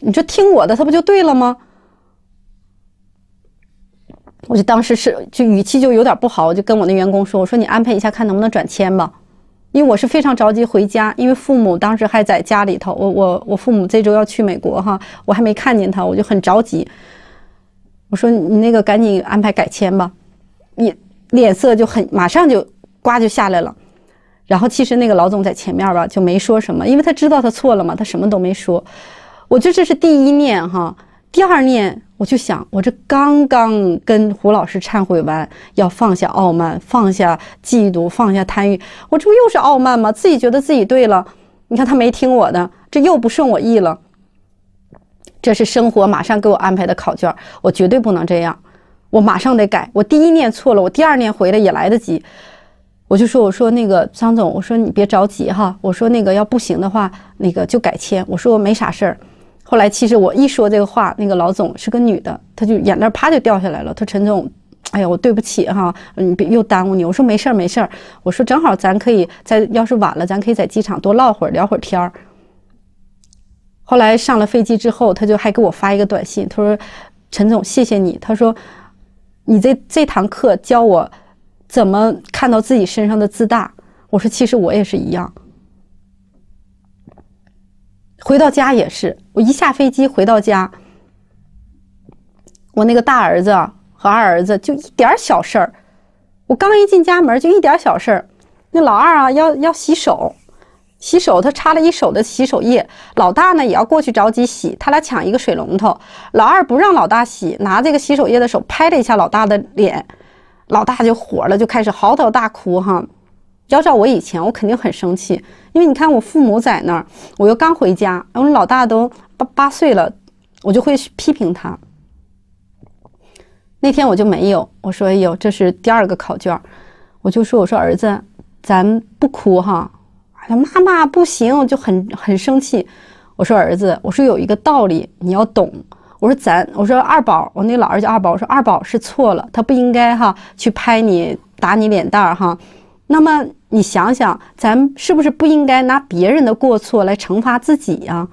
A: 你说听我的，他不就对了吗？我就当时是就语气就有点不好，我就跟我那员工说：“我说你安排一下，看能不能转签吧，因为我是非常着急回家，因为父母当时还在家里头。我我我父母这周要去美国哈，我还没看见他，我就很着急。我说你那个赶紧安排改签吧，你脸色就很马上就呱就下来了。”然后其实那个老总在前面吧，就没说什么，因为他知道他错了嘛，他什么都没说。我觉得这是第一念哈，第二念我就想，我这刚刚跟胡老师忏悔完，要放下傲慢，放下嫉妒，放下贪欲，我这不又是傲慢吗？自己觉得自己对了，你看他没听我的，这又不顺我意了。这是生活马上给我安排的考卷，我绝对不能这样，我马上得改。我第一念错了，我第二念回来也来得及。我就说，我说那个张总，我说你别着急哈，我说那个要不行的话，那个就改签。我说我没啥事儿。后来其实我一说这个话，那个老总是个女的，她就眼泪啪就掉下来了。她陈总，哎呀，我对不起哈，你别又耽误你。我说没事儿没事儿。我说正好咱可以在，要是晚了，咱可以在机场多唠会儿聊会儿天儿。后来上了飞机之后，她就还给我发一个短信，她说陈总，谢谢你。她说你这这堂课教我。怎么看到自己身上的自大？我说，其实我也是一样。回到家也是，我一下飞机回到家，我那个大儿子和二儿子就一点小事儿。我刚一进家门，就一点小事儿。那老二啊，要要洗手，洗手他擦了一手的洗手液，老大呢也要过去着急洗，他俩抢一个水龙头，老二不让老大洗，拿这个洗手液的手拍了一下老大的脸。老大就火了，就开始嚎啕大哭哈。要照我以前，我肯定很生气，因为你看我父母在那儿，我又刚回家，我老大都八八岁了，我就会批评他。那天我就没有，我说：“哎呦，这是第二个考卷。”我就说：“我说儿子，咱不哭哈。”哎呀，妈妈不行，就很很生气。我说：“儿子，我说有一个道理你要懂。”我说咱，我说二宝，我那老二叫二宝。我说二宝是错了，他不应该哈去拍你打你脸蛋儿哈。那么你想想，咱是不是不应该拿别人的过错来惩罚自己呀？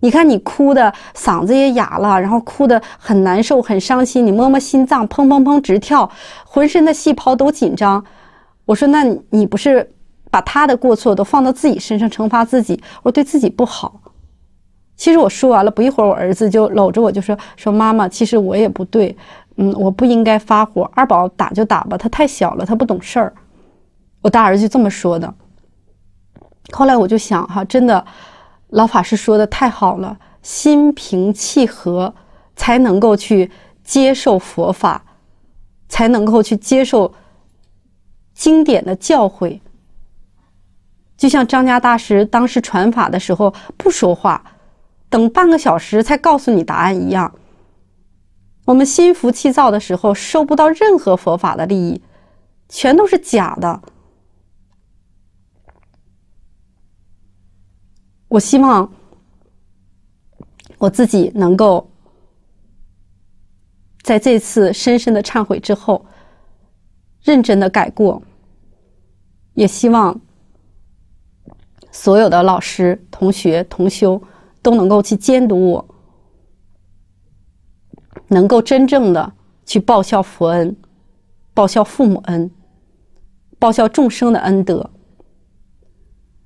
A: 你看你哭的嗓子也哑了，然后哭的很难受很伤心，你摸摸心脏砰砰砰直跳，浑身的细胞都紧张。我说那你不是把他的过错都放到自己身上惩罚自己？我说对自己不好。其实我说完了，不一会儿我儿子就搂着我，就说说妈妈，其实我也不对，嗯，我不应该发火。二宝打就打吧，他太小了，他不懂事儿。我大儿子这么说的。后来我就想，哈，真的，老法师说的太好了，心平气和才能够去接受佛法，才能够去接受经典的教诲。就像张家大师当时传法的时候，不说话。等半个小时才告诉你答案一样。我们心浮气躁的时候，收不到任何佛法的利益，全都是假的。我希望我自己能够在这次深深的忏悔之后，认真的改过。也希望所有的老师、同学、同修。都能够去监督我，能够真正的去报效佛恩，报效父母恩，报效众生的恩德。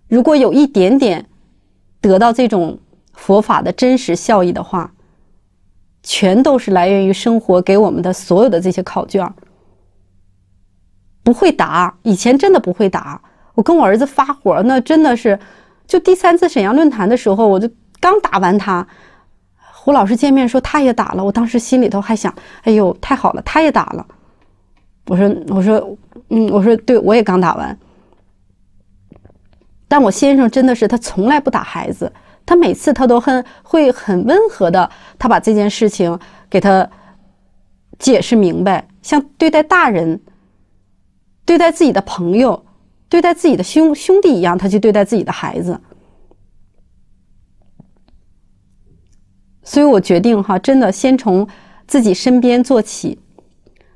A: 如果有一点点得到这种佛法的真实效益的话，全都是来源于生活给我们的所有的这些考卷。不会答，以前真的不会答。我跟我儿子发火，那真的是，就第三次沈阳论坛的时候，我就。刚打完他，胡老师见面说他也打了。我当时心里头还想：“哎呦，太好了，他也打了。”我说：“我说，嗯，我说，对，我也刚打完。”但我先生真的是他从来不打孩子，他每次他都很会很温和的，他把这件事情给他解释明白，像对待大人、对待自己的朋友、对待自己的兄兄弟一样，他去对待自己的孩子。所以我决定哈，真的先从自己身边做起，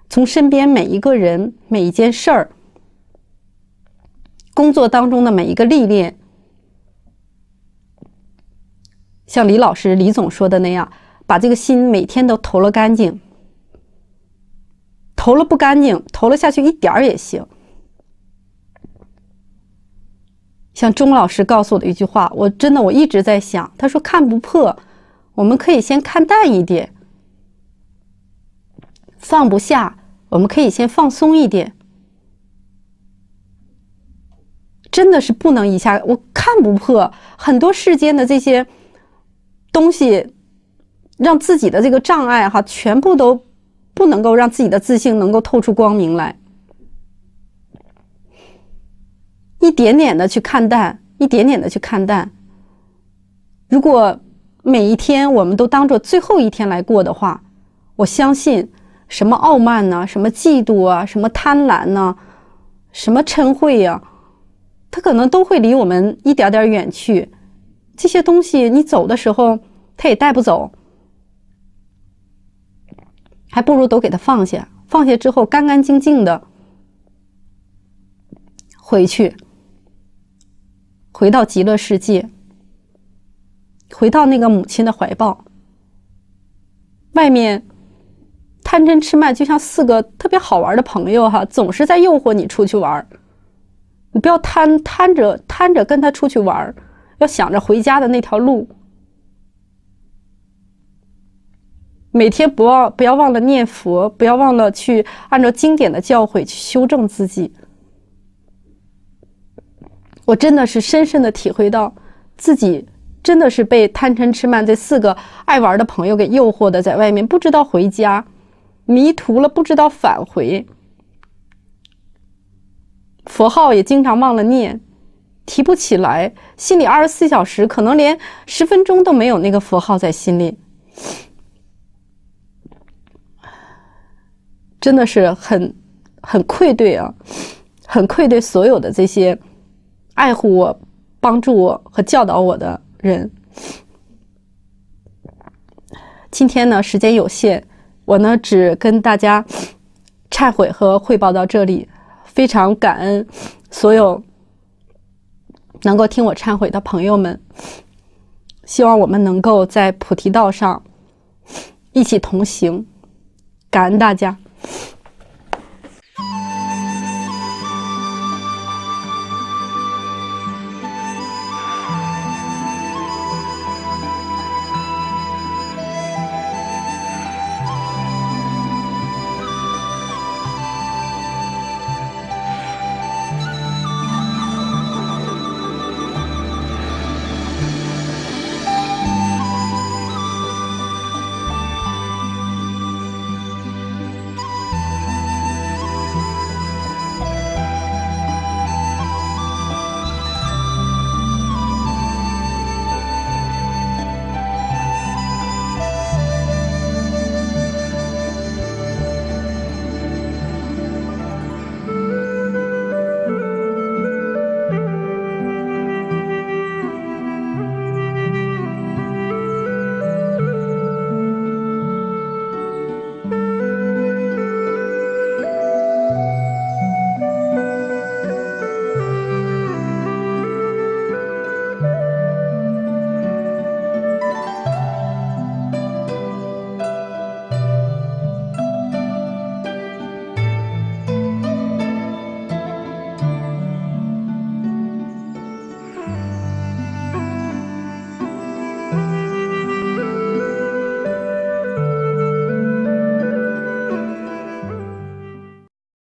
A: 从身边每一个人、每一件事儿、工作当中的每一个历练，像李老师、李总说的那样，把这个心每天都投了干净，投了不干净，投了下去一点儿也行。像钟老师告诉我的一句话，我真的我一直在想，他说看不破。我们可以先看淡一点，放不下，我们可以先放松一点。真的是不能一下，我看不破很多世间的这些东西，让自己的这个障碍哈，全部都不能够让自己的自信能够透出光明来。一点点的去看淡，一点点的去看淡。如果。每一天，我们都当做最后一天来过的话，我相信，什么傲慢呢，什么嫉妒啊，什么贪婪呢，什么嗔恚呀，他可能都会离我们一点点远去。这些东西，你走的时候，他也带不走，还不如都给它放下，放下之后干干净净的回去，回到极乐世界。回到那个母亲的怀抱。外面贪嗔痴慢，就像四个特别好玩的朋友哈，总是在诱惑你出去玩儿。你不要贪贪着贪着跟他出去玩儿，要想着回家的那条路。每天不忘不要忘了念佛，不要忘了去按照经典的教诲去修正自己。我真的是深深的体会到自己。真的是被贪嗔痴慢这四个爱玩的朋友给诱惑的，在外面不知道回家，迷途了不知道返回。佛号也经常忘了念，提不起来，心里二十四小时可能连十分钟都没有那个佛号在心里。真的是很很愧对啊，很愧对所有的这些爱护我、帮助我和教导我的。人，今天呢，时间有限，我呢只跟大家忏悔和汇报到这里。非常感恩所有能够听我忏悔的朋友们，希望我们能够在菩提道上一起同行。感恩大家。